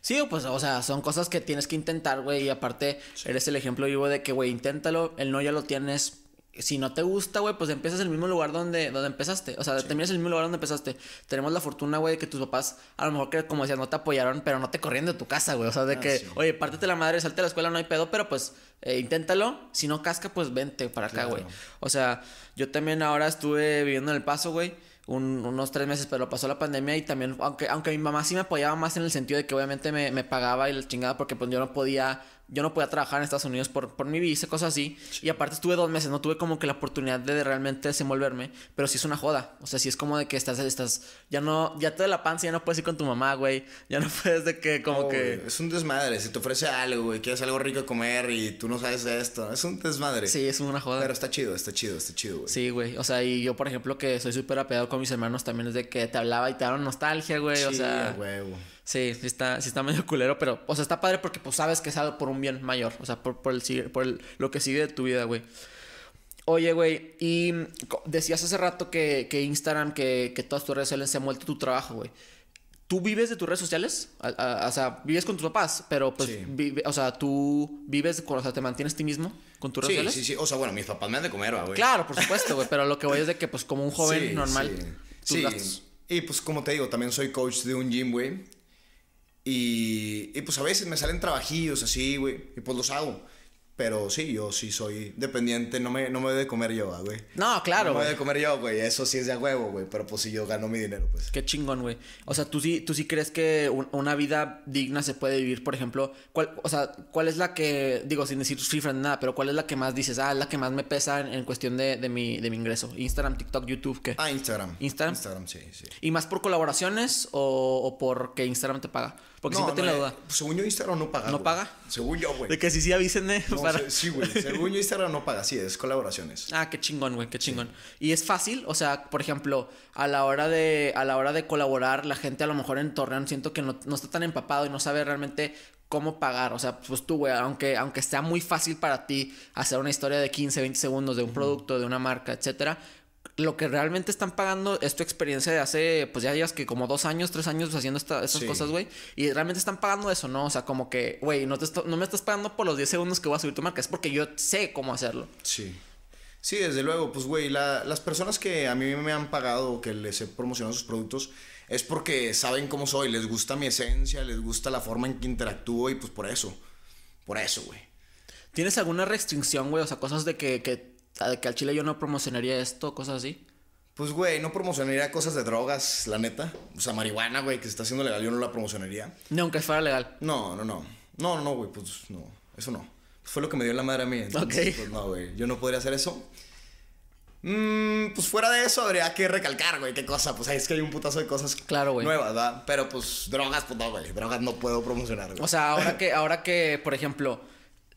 Speaker 1: Sí, pues, o sea, son cosas que tienes que intentar, güey. Y aparte, eres el ejemplo vivo de que, güey, inténtalo. El no ya lo tienes si no te gusta, güey, pues empiezas en el mismo lugar donde, donde empezaste. O sea, también terminas el mismo lugar donde empezaste. Tenemos la fortuna, güey, de que tus papás, a lo mejor que, como decía no te apoyaron, pero no te corrieron de tu casa, güey. O sea, de ah, que, oye, pártete la madre, salte a la escuela, no hay pedo, pero pues eh, inténtalo. Si no casca, pues vente para acá, güey. O sea, yo también ahora estuve viviendo en El Paso, güey. unos tres meses, pero pasó la pandemia y también, aunque, aunque mi mamá sí me apoyaba más en el sentido de que obviamente me, me pagaba y la chingada porque pues yo no podía yo no podía trabajar en Estados Unidos por, por mi visa, cosas así. Y aparte estuve dos meses, no tuve como que la oportunidad de, realmente desenvolverme, pero sí es una joda. O sea, sí es como de que estás, estás, ya no, ya te da la panza, ya no puedes ir con tu mamá, güey. Ya no puedes de
Speaker 2: que como que... Es un desmadre, si te ofrece algo, güey, quieres algo rico de comer y tú no sabes de esto, es un desmadre. Sí, es una joda. Pero está chido, está chido, está chido, güey. Sí, güey. O sea, y yo, por ejemplo, que soy súper
Speaker 1: apegado con mis hermanos, también es de que te hablaba y te daban nostalgia, güey. o sea... Güey, güey. Sí, sí está, sí está medio culero, pero, o sea, está padre porque pues sabes que es algo por un bien mayor, o sea, por, por, el, por el, lo que sigue de tu vida, güey. Oye, güey, y decías hace rato que, que Instagram, que, todas tus redes sociales se han vuelto tu trabajo, güey. ¿Tú vives de tus redes sociales? O sea, vives con tus papás, pero pues, o sea, tú vives, o sea, te mantienes ti mismo con tus redes sociales. Sí, sí, sí.
Speaker 2: O sea, bueno, mis papás me han de comer, güey. Claro, por supuesto, güey, pero lo que voy es de que, pues, como un joven normal, Sí, sí. Y pues, como te digo, también soy coach de un gym, güey. Y, pues a veces me salen trabajillos así, güey, y pues los hago. Pero sí, yo sí soy dependiente, no me, no me debe de comer yo, ah, güey. No, claro. No me debo de comer yo, güey. Eso sí es de a huevo, güey. Pero pues si yo gano mi dinero, pues.
Speaker 1: Qué chingón, güey. O sea, tú sí, tú sí crees que una vida digna se puede vivir, por ejemplo. ¿cuál, o sea, ¿cuál es la que, digo, sin decir cifras ni nada, pero cuál es la que más dices, ah, la que más me pesa en, cuestión de, de, mi, de mi ingreso? Instagram, TikTok, YouTube, ¿qué? Ah, Instagram. Instagram. Instagram, sí, sí. ¿Y más por colaboraciones o, o por Instagram te paga? Porque si siempre no, tengo la duda.
Speaker 2: Según yo, Instagram no paga. ¿No paga? Según yo, güey. De que si sí, avísenme. eh sí, güey. Según yo, Instagram no paga. Sí, es colaboraciones.
Speaker 1: Ah, qué chingón, güey. Qué chingón. Y es fácil. O sea, por ejemplo, a la hora de, a la hora de colaborar, la gente a lo mejor en Torreón siento que no, no está tan empapado y no sabe realmente cómo pagar. O sea, pues tú, güey, aunque, aunque sea muy fácil para ti hacer una historia de 15, 20 segundos de un producto, de una marca, etcétera lo que realmente están pagando es tu experiencia de hace, pues ya digas que como dos años, tres años haciendo estas cosas, güey. Y realmente están pagando eso, ¿no? O sea, como que, güey, no, no me estás pagando por los 10 segundos que voy a subir tu marca, es porque yo sé
Speaker 2: cómo hacerlo. Sí. Sí, desde luego, pues, güey, las personas que a mí me han pagado, que les he promocionado sus productos, es porque saben cómo soy, les gusta mi esencia, les gusta la forma en que interactúo y pues por eso, por eso, güey. ¿Tienes alguna restricción, güey? O sea, cosas de que que al chile yo no promocionaría esto, cosas así. Pues, güey, no promocionaría cosas de drogas, la neta. O sea, marihuana, güey, que se está haciendo legal, yo no la promocionaría. Ni aunque fuera legal. No, no, no. No, no, güey, pues no. Eso no. fue lo que me dio la madre a mí. Pues, no, güey, yo no podría hacer eso. Mm, pues fuera de eso habría que recalcar, güey, qué cosa. Pues es que hay un putazo de cosas claro, nuevas, ¿verdad? Pero pues drogas, pues no, güey. Drogas no puedo promocionar, güey. O
Speaker 1: sea, ahora que, ahora que, por ejemplo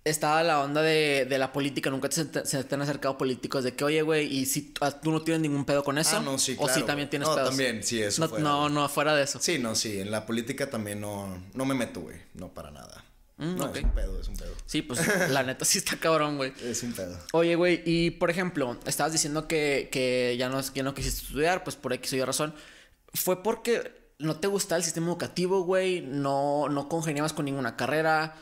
Speaker 1: estaba la onda de, la política. Nunca se te, han acercado políticos de que, oye, güey, y si ah, tú no tienes ningún pedo con ah, eso. no, sí, O si también tienes no, también, sí, No,
Speaker 2: no, afuera de eso. Sí, no, sí. En la política también no, no me meto, güey. No para nada. Mm, no, es un pedo, es un pedo. Sí, pues la neta sí está cabrón, güey. Es un pedo.
Speaker 1: Oye, güey, y por ejemplo, estabas diciendo que, que ya, no, no quisiste estudiar, pues por X o Y razón. ¿Fue porque no te gustaba el sistema educativo, güey? ¿No, no congeniabas con ninguna carrera?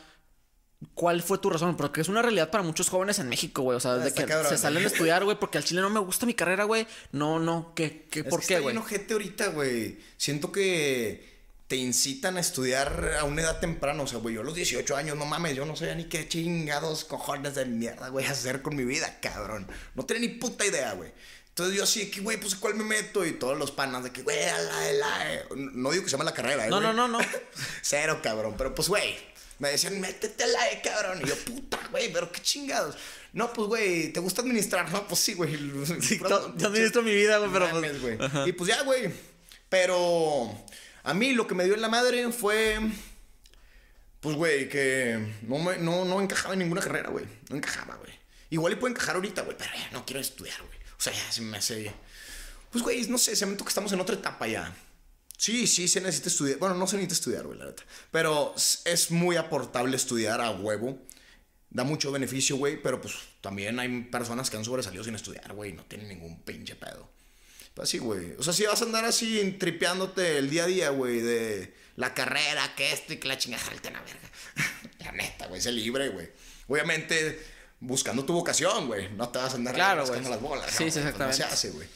Speaker 1: ¿Cuál fue tu razón? Porque es una realidad para muchos jóvenes
Speaker 2: en México, güey. O sea, desde ah, que se salen a estudiar,
Speaker 1: güey, porque al chile no me gusta mi carrera, güey. No, no, ¿qué, qué, es que qué, güey?
Speaker 2: gente ahorita, güey. Siento que te incitan a estudiar a una edad temprana. O sea, güey, yo a los 18 años, no mames, yo no sé ni qué chingados cojones de mierda, güey, hacer con mi vida, cabrón. No tenía ni puta idea, güey. Entonces yo así, güey, pues ¿cuál me meto? Y todos los panas de que, güey, la, la, la. Eh. No digo que se llama la carrera, eh, güey No, no, no, no. Cero, cabrón. Pero pues, güey, me decían, métete la E, eh, cabrón. Y yo, puta, güey, pero qué chingados. No, pues, güey, ¿te gusta administrar? No, pues sí, güey. yo, administro mi vida, güey, pero...
Speaker 1: Pues,
Speaker 2: y pues ya, güey. Pero a mí lo que me dio en la madre fue... Pues, güey, que no, me, no, no encajaba en ninguna carrera, güey. No encajaba, güey. Igual y puedo encajar ahorita, güey, pero ya no quiero estudiar, güey. O sea, ya se me hace... Pues, güey, no sé, se me que estamos en otra etapa ya. Sí, sí, se necesita estudiar. Bueno, no se necesita estudiar, güey, la neta. Pero es muy aportable estudiar a huevo. Da mucho beneficio, güey, pero pues también hay personas que han sobresalido sin estudiar, güey, no tienen ningún pinche pedo. Pues sí, güey. O sea, si vas a andar así tripeándote el día a día, güey, de la carrera, que esto y que la chingada, la verga. la neta, güey, se libre, güey. Obviamente, buscando tu vocación, güey. No te vas a andar claro, las bolas. Sí, sí pues exactamente. se güey.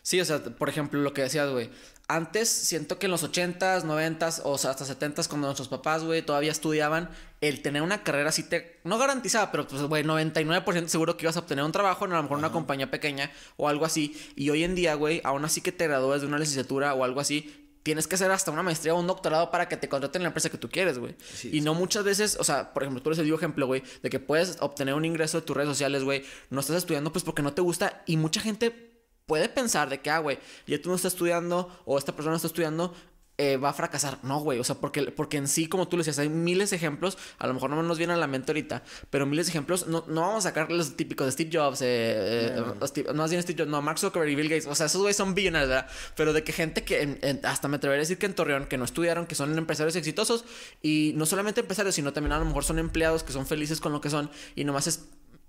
Speaker 1: Sí, o sea, por ejemplo, lo que decías, güey antes siento que en los 80s, 90s o sea, hasta 70s, cuando nuestros papás, güey, todavía estudiaban, el tener una carrera así te. No garantizaba, pero pues, güey, 99% seguro que ibas a obtener un trabajo en a lo mejor una compañía pequeña o algo así. Y hoy en día, güey, aún así que te gradúes de una licenciatura o algo así, tienes que hacer hasta una maestría o un doctorado para que te contraten en la empresa que tú quieres, güey. y no muchas veces, o sea, por ejemplo, tú eres el ejemplo, güey, de que puedes obtener un ingreso de tus redes sociales, güey. No estás estudiando pues porque no te gusta y mucha gente puede pensar de que, ah, güey, ya tú no estás estudiando o esta persona no está estudiando, eh, va a fracasar. No, güey. O sea, porque, porque en sí, como tú lo decías, hay miles de ejemplos. A lo mejor no nos vienen a la mente ahorita, pero miles de ejemplos. No, no vamos a sacar los típicos de Steve Jobs, eh, eh, no más bien Steve Jobs, no, Mark Zuckerberg y Bill Gates. O sea, esos güeyes son billonarios, ¿verdad? Pero de que gente que hasta me atrevería a decir que en Torreón, que no estudiaron, que son empresarios exitosos y no solamente empresarios, sino también a lo mejor son empleados que son felices con lo que son y nomás es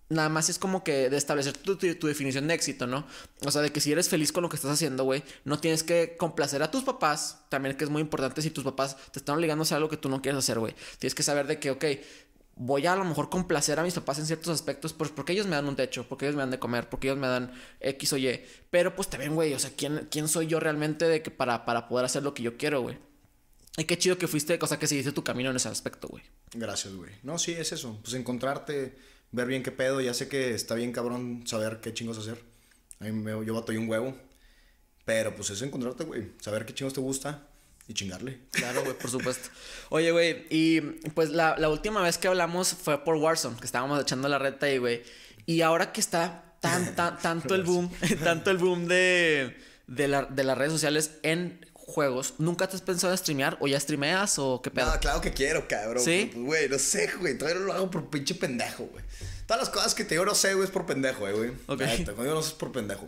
Speaker 1: nada más es como que de establecer tu, definición de éxito, ¿no? O sea, de que si eres feliz con lo que estás haciendo, güey, no tienes que complacer a tus papás, también que es muy importante si tus papás te están obligando a hacer algo que tú no quieres hacer, güey. Tienes que saber de que, ok, voy a a lo mejor complacer a mis papás en ciertos aspectos, pues porque ellos me dan un techo, porque ellos me dan de comer, porque ellos me dan X o Y. Pero pues te ven, güey, o sea, ¿quién, ¿quién soy yo realmente de que para, para poder hacer lo que yo quiero, güey? Y qué chido que fuiste, Cosa que seguiste tu camino en ese aspecto, güey.
Speaker 2: Gracias, güey. No, sí, es eso. Pues encontrarte ver bien qué pedo. Ya sé que está bien cabrón saber qué chingos hacer. A mí me, yo batallé un huevo. Pero pues es encontrarte, güey. Saber qué chingos te gusta y chingarle. Claro, güey, por supuesto. Oye,
Speaker 1: güey, y pues la, última vez que hablamos fue por Warzone, que estábamos echando la reta ahí, güey. Y ahora que está tan, tanto el boom, tanto el boom de, de las redes sociales en juegos, ¿nunca te has pensado en streamear? ¿O ya streameas? ¿O qué pedo? No,
Speaker 2: claro que quiero, cabrón. Sí. Güey, no sé, güey. Todavía no lo hago por pinche pendejo, güey. Todas las cosas que te digo no sé, güey, es por pendejo, eh, güey. Ok. Cuando yo no sé es por pendejo.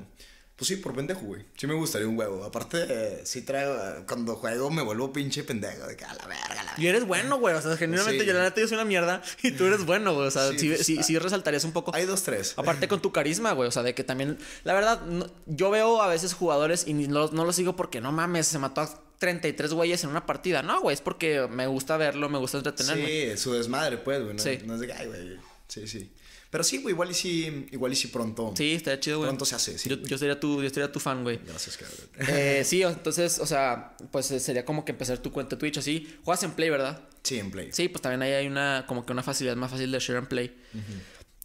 Speaker 2: Pues sí, por pendejo, güey. Sí me gustaría un huevo. Aparte, si sí traigo. Cuando juego me vuelvo pinche pendejo. De que a la verga, a la verga. Y eres bueno, güey. O sea, genuinamente, yo la
Speaker 1: una mierda. Y tú eres bueno, güey. O sea, sí, sí, pues, ah. sí,
Speaker 2: resaltarías un poco. Hay
Speaker 1: dos, tres. Aparte con tu carisma, güey. O sea, de que también. La verdad, yo veo a veces jugadores y no, no los sigo porque no mames, se mató a 33 güeyes en una partida. No, güey, es porque me gusta verlo, me gusta entretenerme. Sí, su desmadre, pues, güey. No, sí.
Speaker 2: no es de, ay, güey. Sí, sí. Pero sí, güey, igual y si, igual y si pronto. Sí, estaría chido, güey. Pronto se hace, sí. Yo,
Speaker 1: sería tu, yo sería tu fan, güey. Gracias, cabrón. Eh, sí, entonces, o sea, pues eh, sería como que empezar tu cuenta Twitch así. Juegas en Play, ¿verdad? Sí, en Play. Sí, pues también ahí hay una, como que una facilidad más fácil de share en play.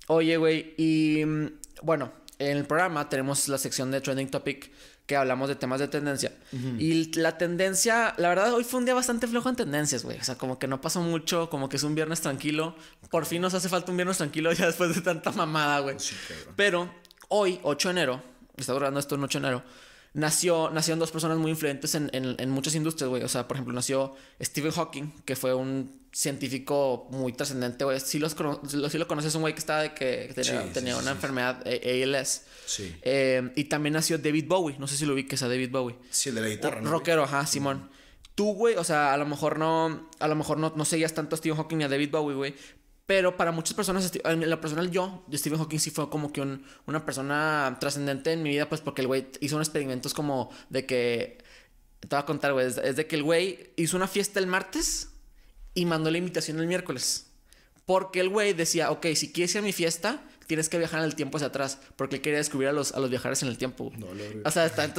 Speaker 1: Oye, güey, y mm, bueno, en el programa tenemos la sección de Trending Topic que hablamos de temas de tendencia. Y la tendencia, la verdad, hoy fue un día bastante flojo en tendencias, güey. O sea, como que no pasó mucho, como que es un viernes tranquilo. Por fin nos hace falta un viernes tranquilo ya después de tanta mamada, güey. Pero hoy, 8 de enero, está durando esto en 8 de enero nació, nacieron dos personas muy influyentes en, en, en muchas industrias, güey. O sea, por ejemplo, nació Stephen Hawking, que fue un científico muy trascendente, güey. Si lo, lo conoces, un güey que estaba de que tenía, una enfermedad eh, ALS. Sí. Eh, y también nació David Bowie. No sé si lo vi, que David Bowie. Sí, el de la guitarra. Rockero, ajá, Simón. Tú, güey, o sea, a lo mejor no, a lo mejor no, no seguías tanto a Stephen Hawking ni a David Bowie, güey, pero para muchas personas, en lo personal yo, Stephen Hawking sí fue como que una persona trascendente en mi vida, pues porque el güey hizo unos experimentos como de que, te voy a contar, güey, es, es de que el güey hizo una fiesta el martes y mandó la invitación el miércoles. Porque el güey decía, ok, si quieres ir a mi fiesta, tienes que viajar en el tiempo hacia atrás, porque él quería descubrir a los, a viajeros en el tiempo. No, o sea, está,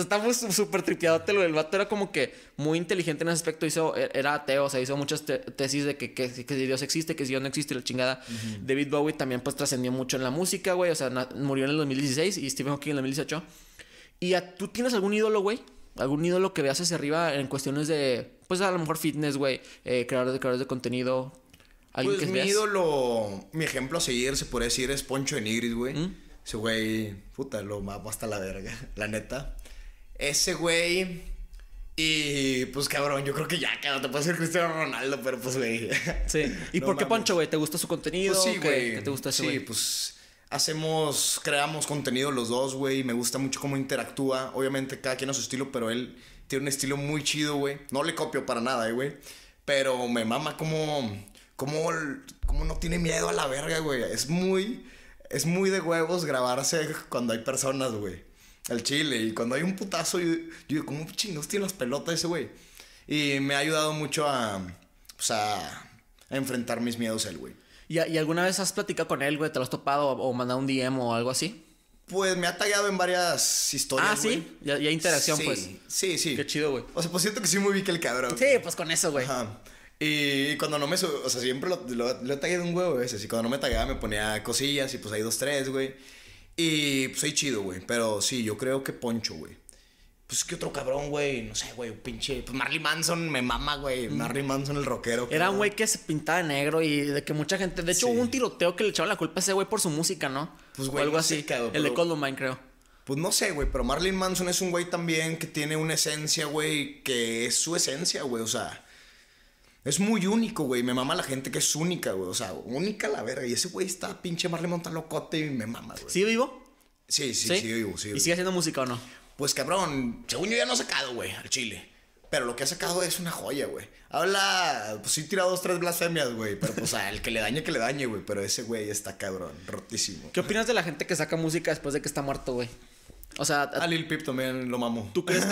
Speaker 1: súper tripeados, lo vato era como que muy inteligente en ese aspecto, hizo, e, era ateo, o sea, hizo muchas tesis de que, si Dios existe, que si Dios no existe, la chingada. David Bowie también pues trascendió mucho en la música, güey, o sea, murió en el 2016 y Stephen Hawking en el 2018. ¿Y tú tienes algún ídolo, güey? ¿Algún ídolo que veas hacia arriba en cuestiones de, pues a lo mejor fitness, güey, eh, creadores de contenido, pues mi
Speaker 2: ídolo, mi ejemplo a seguir, se puede decir, es Poncho de Nigris, güey. ¿Mm? Ese güey, puta, lo mapo hasta la verga, la neta. Ese güey. Y pues cabrón, yo creo que ya, no te puede ser Cristiano Ronaldo, pero pues güey. Sí. ¿Y por qué Poncho, güey? ¿Te gusta su contenido? Pues sí, güey. ¿Qué te gusta ese Sí, pues hacemos, creamos contenido los dos, güey. Me gusta mucho cómo interactúa. Obviamente cada quien a su estilo, pero él tiene un estilo muy chido, güey. No le copio para nada, eh, güey. pero me mama como cómo, no tiene miedo a la verga, güey. Es muy, es muy de huevos grabarse cuando hay personas, güey. El chile. Y cuando hay un putazo, yo, digo, ¿cómo chingados tiene las pelotas ese güey? Y me ha ayudado mucho a, pues, enfrentar mis miedos él, güey.
Speaker 1: ¿Y, ¿Y, alguna vez has platicado con él, güey? ¿Te lo has topado o, mandado un
Speaker 2: DM o algo así? Pues me ha tallado en varias historias. Ah, sí. Ya, hay interacción, pues. Sí, sí. Qué chido, güey. O sea, pues siento que sí me que el cabrón. Sí, pues con eso, güey. Ajá. Y cuando no me o sea, siempre lo, lo, he un huevo a veces. Y cuando no me tagueaba me ponía cosillas y pues hay dos, tres, güey. Y pues soy chido, güey. Pero sí, yo creo que Poncho, güey. Pues qué otro cabrón, güey. No sé, güey. Pinche. Pues Marley Manson me mama, güey. Mm. Marley Manson, el rockero. Era un güey que se pintaba
Speaker 1: de negro y de que mucha gente. De hecho, hubo un tiroteo que le echaron la culpa a ese güey por su música, ¿no?
Speaker 2: Pues, güey. algo así. el de Columbine, creo. Pues no sé, güey. Pero Marley Manson es un güey también que tiene una esencia, güey. Que es su esencia, güey. O sea. Es muy único, güey. Me mama la gente que es única, güey. O sea, única la verga. Y ese güey está pinche Marley Monta locote y me mama, güey. ¿Sí vivo? Sí, sí, sí, sí vivo, ¿Y sigue haciendo música o no? Pues cabrón, según yo ya no ha sacado, güey, al chile. Pero lo que ha sacado es una joya, güey. Habla, pues sí tirado dos, tres blasfemias, güey. Pero pues al que le dañe, que le dañe, güey. Pero ese güey está cabrón, rotísimo. ¿Qué opinas de la gente que saca música después de que está muerto, güey? O sea, a ah, Lil Peep también lo mamó. ¿Tú crees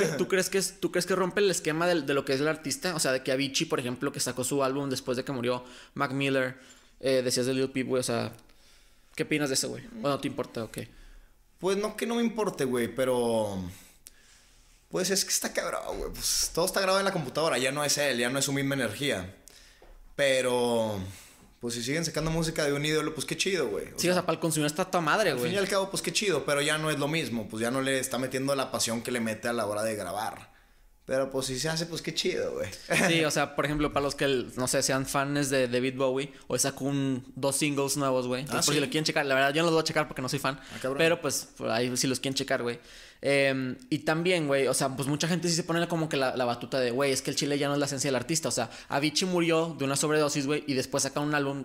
Speaker 1: que, tú rompe el esquema de, lo que es el artista? O sea, de que Avicii, por ejemplo, que sacó su álbum después de que murió Mac Miller, eh, decías de Lil Peep, güey, o sea, ¿qué opinas de ese, güey? ¿O no
Speaker 2: te importa o qué? Pues no que no me importe, güey, pero... Pues es que está cabrón, güey. Pues todo está grabado en la computadora, ya no es él, ya no es su misma energía. Pero pues si siguen sacando música de un ídolo, pues qué chido, güey. sí, o sea, para el consumidor está madre, güey. Al fin y al cabo, pues qué chido, pero ya no es lo mismo, pues ya no le está metiendo la pasión que le mete a la hora de grabar. Pero pues si se hace, pues qué chido, güey.
Speaker 1: Sí, o sea, por ejemplo, para los que, no sé, sean fans de David Bowie, o sacó dos singles nuevos, güey. Ah, por si lo quieren checar, la verdad yo no los voy a checar porque no soy fan. Ah, pero pues ahí si los quieren checar, güey. Em, y también, güey, o sea, pues mucha gente sí se pone como que la, batuta de, güey, es que el chile ya no es la esencia del artista. O sea, Avicii murió de una sobredosis, güey, y después sacaron un álbum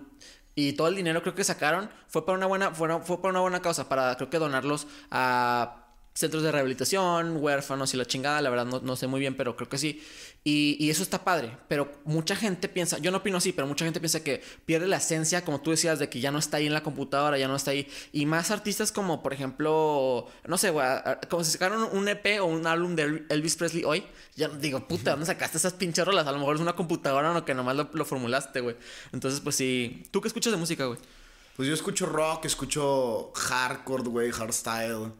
Speaker 1: y todo el dinero creo que sacaron fue para una buena, fue para una buena causa, para creo que donarlos a centros de rehabilitación, huérfanos y la chingada, la verdad no, no sé muy bien, pero creo que sí. Y, y, eso está padre, pero mucha gente piensa, yo no opino así, pero mucha gente piensa que pierde la esencia, como tú decías, de que ya no está ahí en la computadora, ya no está ahí. Y más artistas como, por ejemplo, no sé, güey, como si sacaron un EP o un álbum de Elvis Presley hoy, ya digo, puta, ¿dónde sacaste esas pinche rolas? A lo mejor es una computadora no que nomás lo, lo formulaste,
Speaker 2: güey. Entonces, pues sí, ¿tú qué escuchas de música, güey? Pues yo escucho rock, escucho hardcore, güey, hardstyle.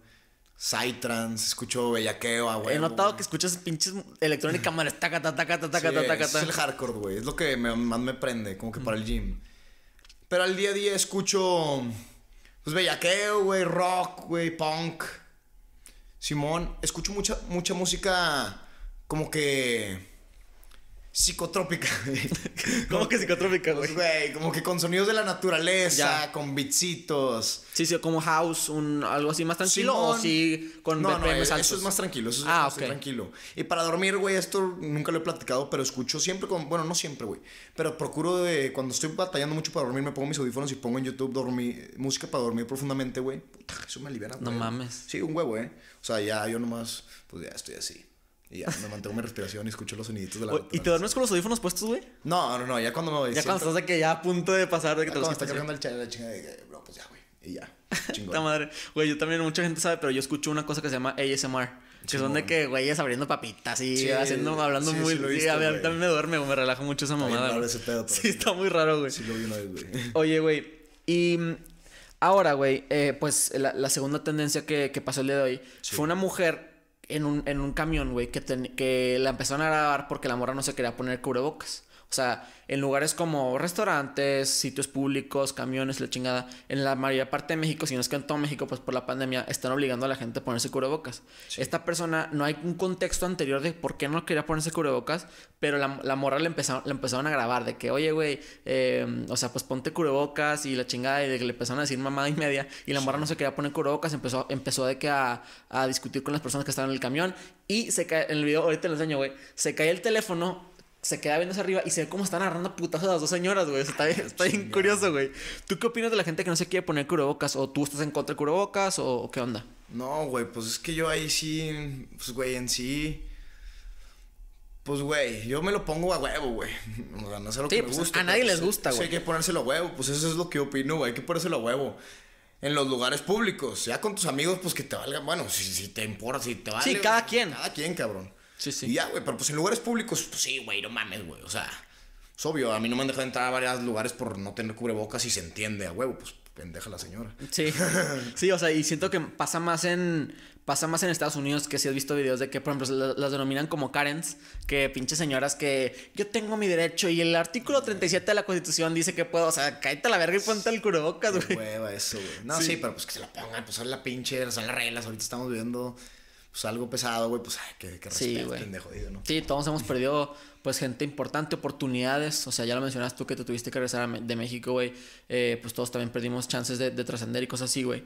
Speaker 2: Trans, escucho bellaqueo, güey. He notado que
Speaker 1: escuchas pinches electrónica man, es taca, taca, taca, taca, sí, Es el
Speaker 2: hardcore, güey. Es lo que más me prende, como que para el gym. Pero al día a día escucho. Pues bellaqueo, güey, rock, güey, punk. Simón, escucho mucha, mucha música como que psicotrópica. ¿Cómo que psicotrópica, pues, güey? como que con sonidos de la naturaleza, con bitsitos. Sí, sí, como house, un, algo así más tranquilo o sí con No, no, eso es más tranquilo, eso es ah, más tranquilo. Y para dormir, güey, esto nunca lo he platicado, pero escucho siempre con, bueno, no siempre, güey, pero procuro de cuando estoy batallando mucho para dormir, me pongo mis audífonos y pongo en YouTube dormir, música para dormir profundamente, güey. eso me libera. No mames. Sí, un huevo, eh. O sea, ya yo nomás pues ya estoy así. Y ya me mantengo mi respiración y escucho los soniditos de la. ¿Y te duermes con los audífonos puestos, güey? No, no, no, ya cuando me voy. Ya cuando estás de
Speaker 1: que ya a punto de pasar, de que ya te los está cargando el chale, la chinga de bro, pues ya, güey.
Speaker 2: Y ya. Chingón.
Speaker 1: Esta madre. Güey, yo también, mucha gente sabe, pero yo escucho una cosa que se llama ASMR. Que son de que es abriendo papitas y haciendo, hablando sí, muy. Sí, a mí también me duerme, o me relaja mucho esa mamada. sí, está muy raro, güey. Sí, lo vi una vez, güey. Oye, güey, y mm, ahora, güey, eh, pues la, segunda tendencia que pasó el día de hoy fue una mujer en un, en un camión, güey, que, que la empezaron a grabar porque la morra no se quería poner cubrebocas. O sea, en lugares como restaurantes, sitios públicos, camiones, la chingada, en la mayoría parte de México, si no es que en todo México, pues por la pandemia, están obligando a la gente a ponerse cubrebocas. Esta persona, no hay un contexto anterior de por qué no quería ponerse cubrebocas, pero la, la morra le empezaron, le empezaron a grabar de que, oye, güey, em, o sea, pues ponte cubrebocas y la chingada, y de que le empezaron a decir mamada y media, y la morra no se quería poner cubrebocas, empezó, empezó de que a, a discutir con las personas que estaban en el camión, y se cae, en el video, ahorita les enseño, güey, se cae el teléfono se queda viendo hacia arriba y se ve cómo están agarrando putazos a las dos señoras, güey. Está, bien, curioso, güey. ¿Tú qué opinas de la gente que no se quiere poner cubrebocas? ¿O tú estás en contra de cubrebocas? ¿O qué onda?
Speaker 2: No, güey, pues es que yo ahí sí, pues, güey, en sí. Pues, güey, yo me lo pongo a huevo, güey. no sé lo que pues, gusta. A nadie les gusta, güey. Sí, hay que ponérselo a huevo. Pues eso es lo que yo opino, güey. Hay que ponérselo a huevo en los lugares públicos. Ya con tus amigos, pues que te valga. Bueno, si, si te importa, si te vale. Sí, cada quien. Cada quien, cabrón. Sí, sí. Y ya, güey, pero pues en lugares públicos, pues sí, güey, no mames, güey. O sea, es obvio, a mí no me han dejado entrar a varios lugares por no tener cubrebocas y se entiende a huevo, pues pendeja la señora.
Speaker 1: Sí. Sí, o sea, y siento que pasa más en pasa más en Estados Unidos que si has visto videos de que, por ejemplo, las denominan como Karens, que pinches señoras que yo tengo mi derecho y el artículo 37 de la Constitución dice que puedo, o sea, cállate la verga y ponte el cubrebocas, güey.
Speaker 2: Hueva eso, güey. No, sí. pero pues que se la pongan, pues son la pinche, son las reglas, ahorita estamos viendo pues algo pesado, güey, pues que, que sí, pendejo, jodido, ¿no?
Speaker 1: Sí, todos hemos perdido, pues, gente importante, oportunidades. O sea, ya lo mencionas tú que te tuviste que regresar de México, güey. Eh, pues todos también perdimos chances de, trascender y cosas así, güey.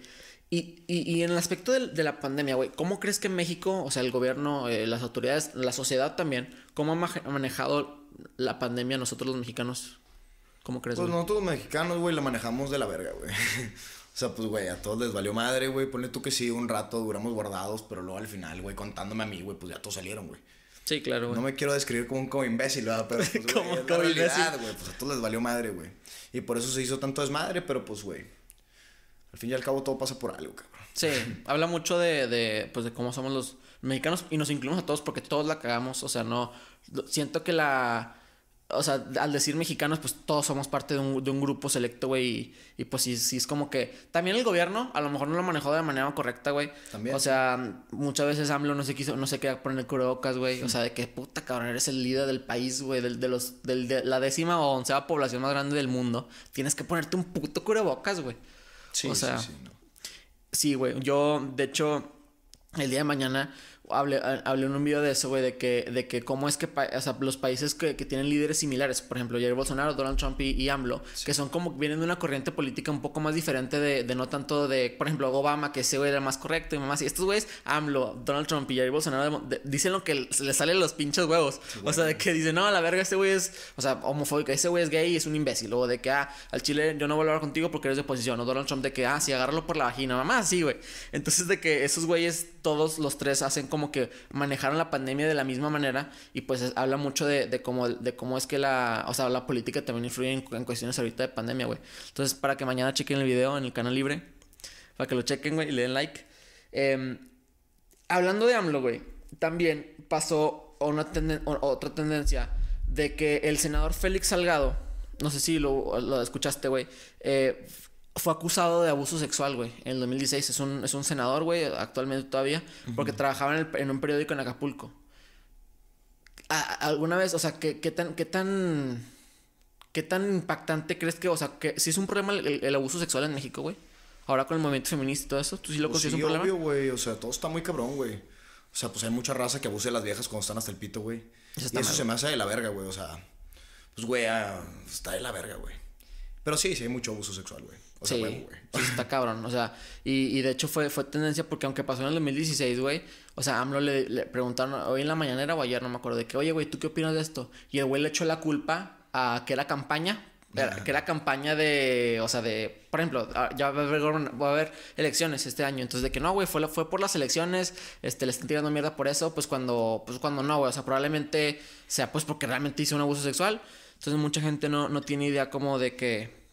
Speaker 1: Y, y, y, en el aspecto de, la pandemia, güey, ¿cómo crees que México, o sea, el gobierno, eh, las autoridades, la sociedad también, cómo ha manejado la pandemia nosotros los mexicanos? ¿Cómo crees? Pues
Speaker 2: nosotros los mexicanos, güey, la manejamos de la verga, güey. O sea, pues, güey, a todos les valió madre, güey. Ponle tú que sí, un rato duramos guardados, pero luego al final, güey, contándome a mí, güey, pues ya todos salieron, güey. Sí, claro, güey. No me quiero describir como un imbécil, ¿verdad? Pero pues, como güey, realidad, güey. Pues a todos les valió madre, güey. Y por eso se hizo tanto desmadre, pero pues, güey. Al fin y al cabo todo pasa por algo, cabrón.
Speaker 1: Sí, habla mucho de, pues, de cómo somos los mexicanos y nos incluimos a todos porque todos la cagamos. O sea, no. Siento que la o sea, al decir mexicanos, pues todos somos parte de un, grupo selecto, güey. Y, pues sí, sí, es como que también el gobierno a lo mejor no lo manejó de la manera correcta, güey. También. O sea, muchas veces AMLO no se quiso, no se quería poner bocas, güey. O sea, de que puta cabrón, eres el líder del país, güey, de, los, de la décima o onceava población más grande del mundo. Tienes que ponerte un puto bocas, güey. Sí, o sea, sí, güey. Yo, de hecho, el día de mañana Hablé, en un video de eso, güey, de que, de que cómo es que, o sea, los países que, tienen líderes similares, por ejemplo, Jair Bolsonaro, Donald Trump y, AMLO, que son como, vienen de una corriente política un poco más diferente de, de no tanto de, por ejemplo, Obama, que ese güey era más correcto y más y estos güeyes, AMLO, Donald Trump y Jair Bolsonaro, dicen lo que le les sale los pinches huevos. O sea, de que dicen, no, a la verga, este güey es, o sea, homofóbico, ese güey es gay y es un imbécil. O de que, ah, al chile yo no voy a hablar contigo porque eres de oposición. O Donald Trump de que, ah, sí, agárralo por la vagina, mamá, sí, güey. Entonces, de que esos güeyes, todos los tres hacen como que manejaron la pandemia de la misma manera y pues habla mucho de, cómo, de cómo es que la, o sea, la política también influye en, cuestiones ahorita de pandemia, güey. Entonces, para que mañana chequen el video en el canal libre, para que lo chequen, güey, y le den like. Em, hablando de AMLO, güey, también pasó otra tendencia de que el senador Félix Salgado, no sé si lo, lo escuchaste, güey, eh, fue acusado de abuso sexual, güey, en el 2016. Es un, es senador, güey, actualmente todavía, porque trabajaba en, el, en, un periódico en Acapulco. ¿Alguna vez, o sea, qué, tan, qué tan, qué tan impactante crees que, o sea, que si es un problema el, abuso sexual en México, güey? Ahora con el movimiento feminista y todo eso, ¿tú sí lo pues un consideras sí, un
Speaker 2: obvio, güey, o sea, todo está muy cabrón, güey. O sea, pues hay mucha raza que abuse a las viejas cuando están hasta el pito, güey. Eso, y eso se me hace de la verga, güey, o sea, pues, güey, ah, está de la verga, güey. Pero sí, sí hay mucho abuso sexual, güey sí, está cabrón. O sea, y,
Speaker 1: y, de hecho fue, fue tendencia porque aunque pasó en el 2016, güey, o sea, AMLO le, le preguntaron hoy en la mañanera o ayer, no me acuerdo, de que, oye, güey, ¿tú qué opinas de esto? Y el güey le echó la culpa a que era campaña que era campaña de, o sea, de, por ejemplo, ya va a haber, a elecciones este año, entonces de que no, güey, fue, fue por las elecciones, este, le están tirando mierda por eso, pues cuando, pues cuando no, güey, o sea, probablemente sea pues porque realmente hizo un abuso sexual, entonces mucha gente no, no tiene idea como de que,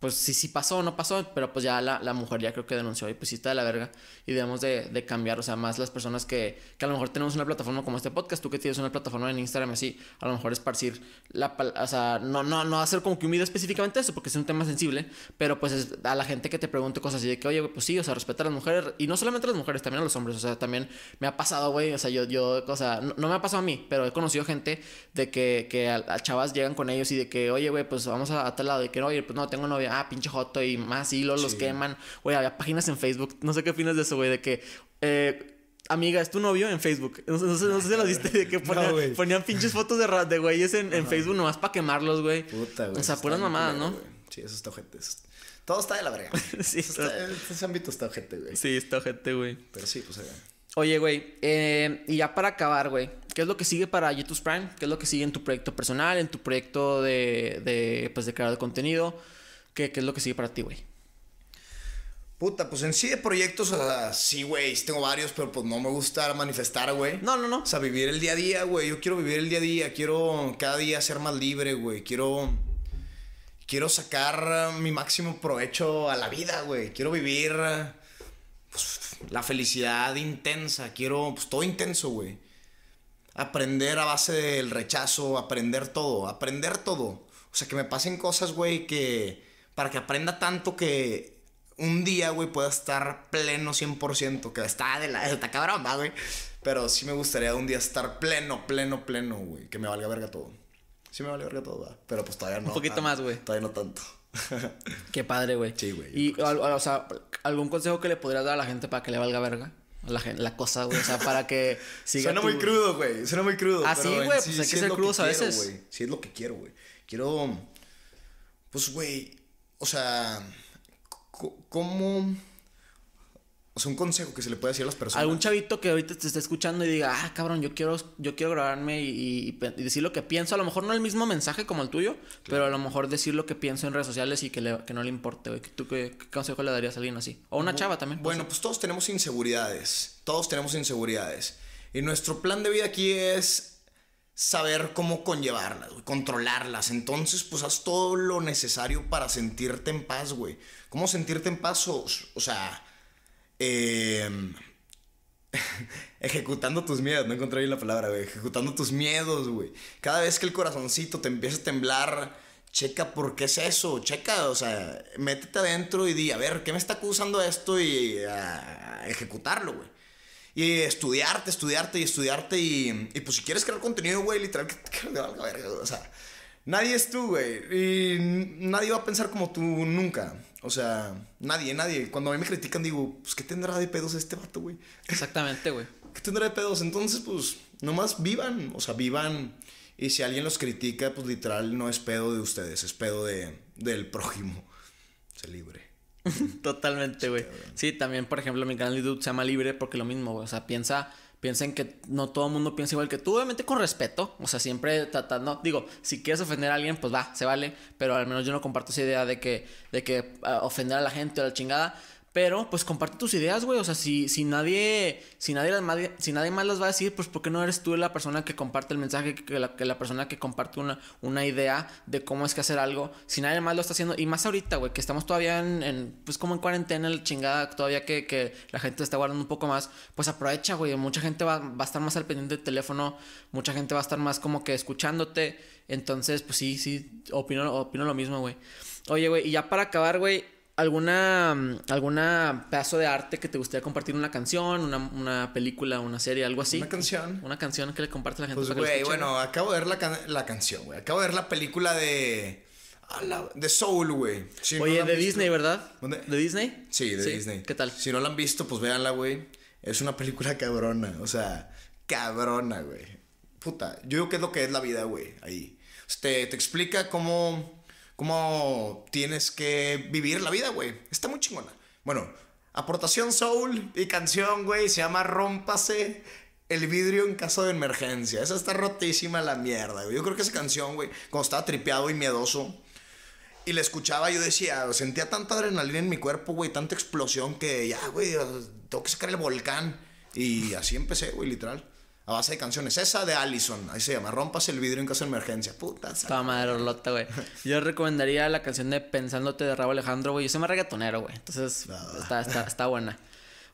Speaker 1: pues sí, sí pasó, no pasó, pero pues ya la, la, mujer ya creo que denunció y pues sí está de la verga y debemos de, de cambiar, o sea, más las personas que, que, a lo mejor tenemos una plataforma como este podcast, tú que tienes una plataforma en Instagram así, a lo mejor esparcir la, o sea, no, no, no hacer como que un video específicamente eso, porque es un tema sensible, pero pues a la gente que te pregunte cosas así de que, oye, pues sí, o sea, respetar a las mujeres y no solamente a las mujeres, también a los hombres, o sea, también me ha pasado, güey, o sea, yo, yo, o sea, no, me ha pasado a mí, pero he conocido gente de que, que a, chavas llegan con ellos y de que, oye, güey, pues vamos a, tal lado y que, oye, pues no, tengo novia ah, pinche joto y más hilos, los queman. Güey, había páginas en Facebook, no sé qué opinas de eso, güey, de que... Eh, Amiga, es tu novio en Facebook. No, no, sé si lo viste de que ponían, ponían pinches fotos de, de güeyes en, en Facebook
Speaker 2: nomás para quemarlos, güey. Puta, güey. O sea, puras mamadas, ¿no? Sí, eso está ojete Todo está de la verga. sí, ese ámbito está ojete güey. Sí, está ojete güey. Pero sí, pues eh.
Speaker 1: Oye, güey, eh, y ya para acabar, güey, ¿qué es lo que sigue para YouTube Prime? ¿Qué es lo que sigue en tu proyecto personal, en tu proyecto de, de pues, de crear contenido? ¿Qué, es lo que sigue para ti, güey?
Speaker 2: Puta, pues en sí de proyectos, o sea, sí, güey, tengo varios, pero pues no me gusta manifestar, güey. No, no, no. O sea, vivir el día a día, güey. Yo quiero vivir el día a día, quiero cada día ser más libre, güey. Quiero quiero sacar mi máximo provecho a la vida, güey. Quiero vivir pues, la felicidad intensa. Quiero pues, todo intenso, güey. Aprender a base del rechazo, aprender todo, aprender todo. O sea, que me pasen cosas, güey, que para que aprenda tanto que un día, güey, pueda estar pleno 100%, que está de la... Está cabrón, güey. Pero sí me gustaría un día estar pleno, pleno, pleno, güey. Que me valga verga todo. Sí me valga verga todo, ¿verdad? Pero pues todavía no. Un poquito más, güey. Todavía no tanto. Qué padre, güey. Sí, güey. Y, o, sea, ¿algún consejo que le
Speaker 1: podrías dar a la gente para que le valga verga? La, gente, la cosa, güey. O sea, para que siga. Suena muy crudo, güey. Suena muy crudo. Así, ah, güey. Pues sí, hay que ser crudo a veces. güey.
Speaker 2: sí, es lo que quiero, güey. Quiero. Pues, güey o sea, ¿cómo... O sea, un consejo que se le puede decir a las personas. Algún
Speaker 1: chavito que ahorita te está escuchando y diga, ah, cabrón, yo quiero, yo quiero grabarme y, decir lo que pienso. A lo mejor no el mismo mensaje como el tuyo, pero a lo mejor decir lo que pienso en redes sociales y que, que no le importe, ¿Tú qué, consejo le darías a alguien así? O una chava también. Pues, bueno,
Speaker 2: pues todos tenemos inseguridades. Todos tenemos inseguridades. Y nuestro plan de vida aquí es saber cómo conllevarlas, güey, controlarlas. Entonces, pues haz todo lo necesario para sentirte en paz, güey. ¿Cómo sentirte en paz? O, sea, em, ejecutando tus miedos, no encontré bien la palabra, güey. Ejecutando tus miedos, güey. Cada vez que el corazoncito te empieza a temblar, checa por qué es eso, checa, o sea, métete adentro y di, a ver, ¿qué me está acusando esto? Y a ah, ejecutarlo, güey. Y estudiarte, estudiarte y estudiarte. Y, y pues si quieres crear contenido, güey, literal, que, te valga verga. O sea, nadie es tú, güey. Y nadie va a pensar como tú nunca. O sea, nadie, nadie. Cuando a mí me critican, digo, pues, ¿qué tendrá de pedos este vato, güey? Exactamente, güey. ¿Qué tendrá de pedos? Entonces, pues, nomás vivan. O sea, vivan. Y si alguien los critica, pues literal no es pedo de ustedes, es pedo de, del prójimo. Se libre. Totalmente, güey. Sí, también,
Speaker 1: por ejemplo, mi canal de YouTube se llama Libre porque lo mismo, O sea, piensa, piensa en que no todo el mundo piensa igual que tú, obviamente con respeto. O sea, siempre tratando, digo, si quieres ofender a alguien, pues va, se vale. Pero al menos yo no comparto esa idea de que, de que ah, ofender a la gente o la chingada. Pero, pues comparte tus ideas, güey. O sea, si, nadie, si nadie, las, nadie más las va a decir, pues ¿por qué no eres tú la persona que comparte el mensaje, que la, persona que comparte una, una idea de cómo es que hacer algo? Si nadie más lo está haciendo, y más ahorita, güey, que estamos todavía en, pues como en cuarentena, la chingada, todavía que, la gente está guardando un poco más, pues aprovecha, güey. Mucha gente va, a estar más al pendiente del teléfono, mucha gente va a estar más como que escuchándote. Entonces, pues sí, sí, opino, opino lo mismo, güey. Oye, güey, y ya para acabar, güey, ¿Alguna, mm, alguna pedazo de arte que te gustaría compartir? ¿Una canción, una, película, una serie, algo así? Una
Speaker 2: canción. Una canción que le comparte a la gente. Pues, güey, bueno, acabo de ver la, canción, güey. Acabo de ver la película de. de Soul, güey. Oye, de Disney, ¿verdad? ¿De Disney? Sí, de Disney. ¿Qué tal? Si no la han visto, pues véanla, güey. Es una película cabrona. O sea, cabrona, güey. Puta, yo creo que es lo que es la vida, güey. Ahí. usted te explica cómo cómo tienes que vivir la vida, güey. Está muy chingona. Bueno, aportación soul y canción, güey, se llama Rómpase el vidrio en caso de emergencia. Esa está rotísima la mierda, güey. Yo creo que esa canción, güey, cuando estaba tripeado y miedoso y la escuchaba, yo decía, sentía tanta adrenalina en mi cuerpo, güey, tanta explosión que ya, güey, tengo que sacar el volcán. Y así empecé, güey, literal a base de canciones. Esa de Allison, ahí se llama, rompas el vidrio en caso de emergencia. Puta,
Speaker 1: Toma madre Orlota, güey. Yo recomendaría la canción de Pensándote de Raúl Alejandro, güey. Yo soy más reggaetonero, güey. Entonces, ah. está, buena.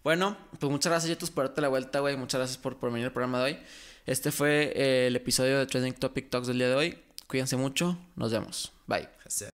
Speaker 1: Bueno, pues muchas gracias, Yetus, por darte la vuelta, güey. Muchas gracias por, por venir al programa de hoy. Este fue eh, el episodio de Trending Topic Talks del día de hoy. Cuídense mucho. Nos vemos. Bye.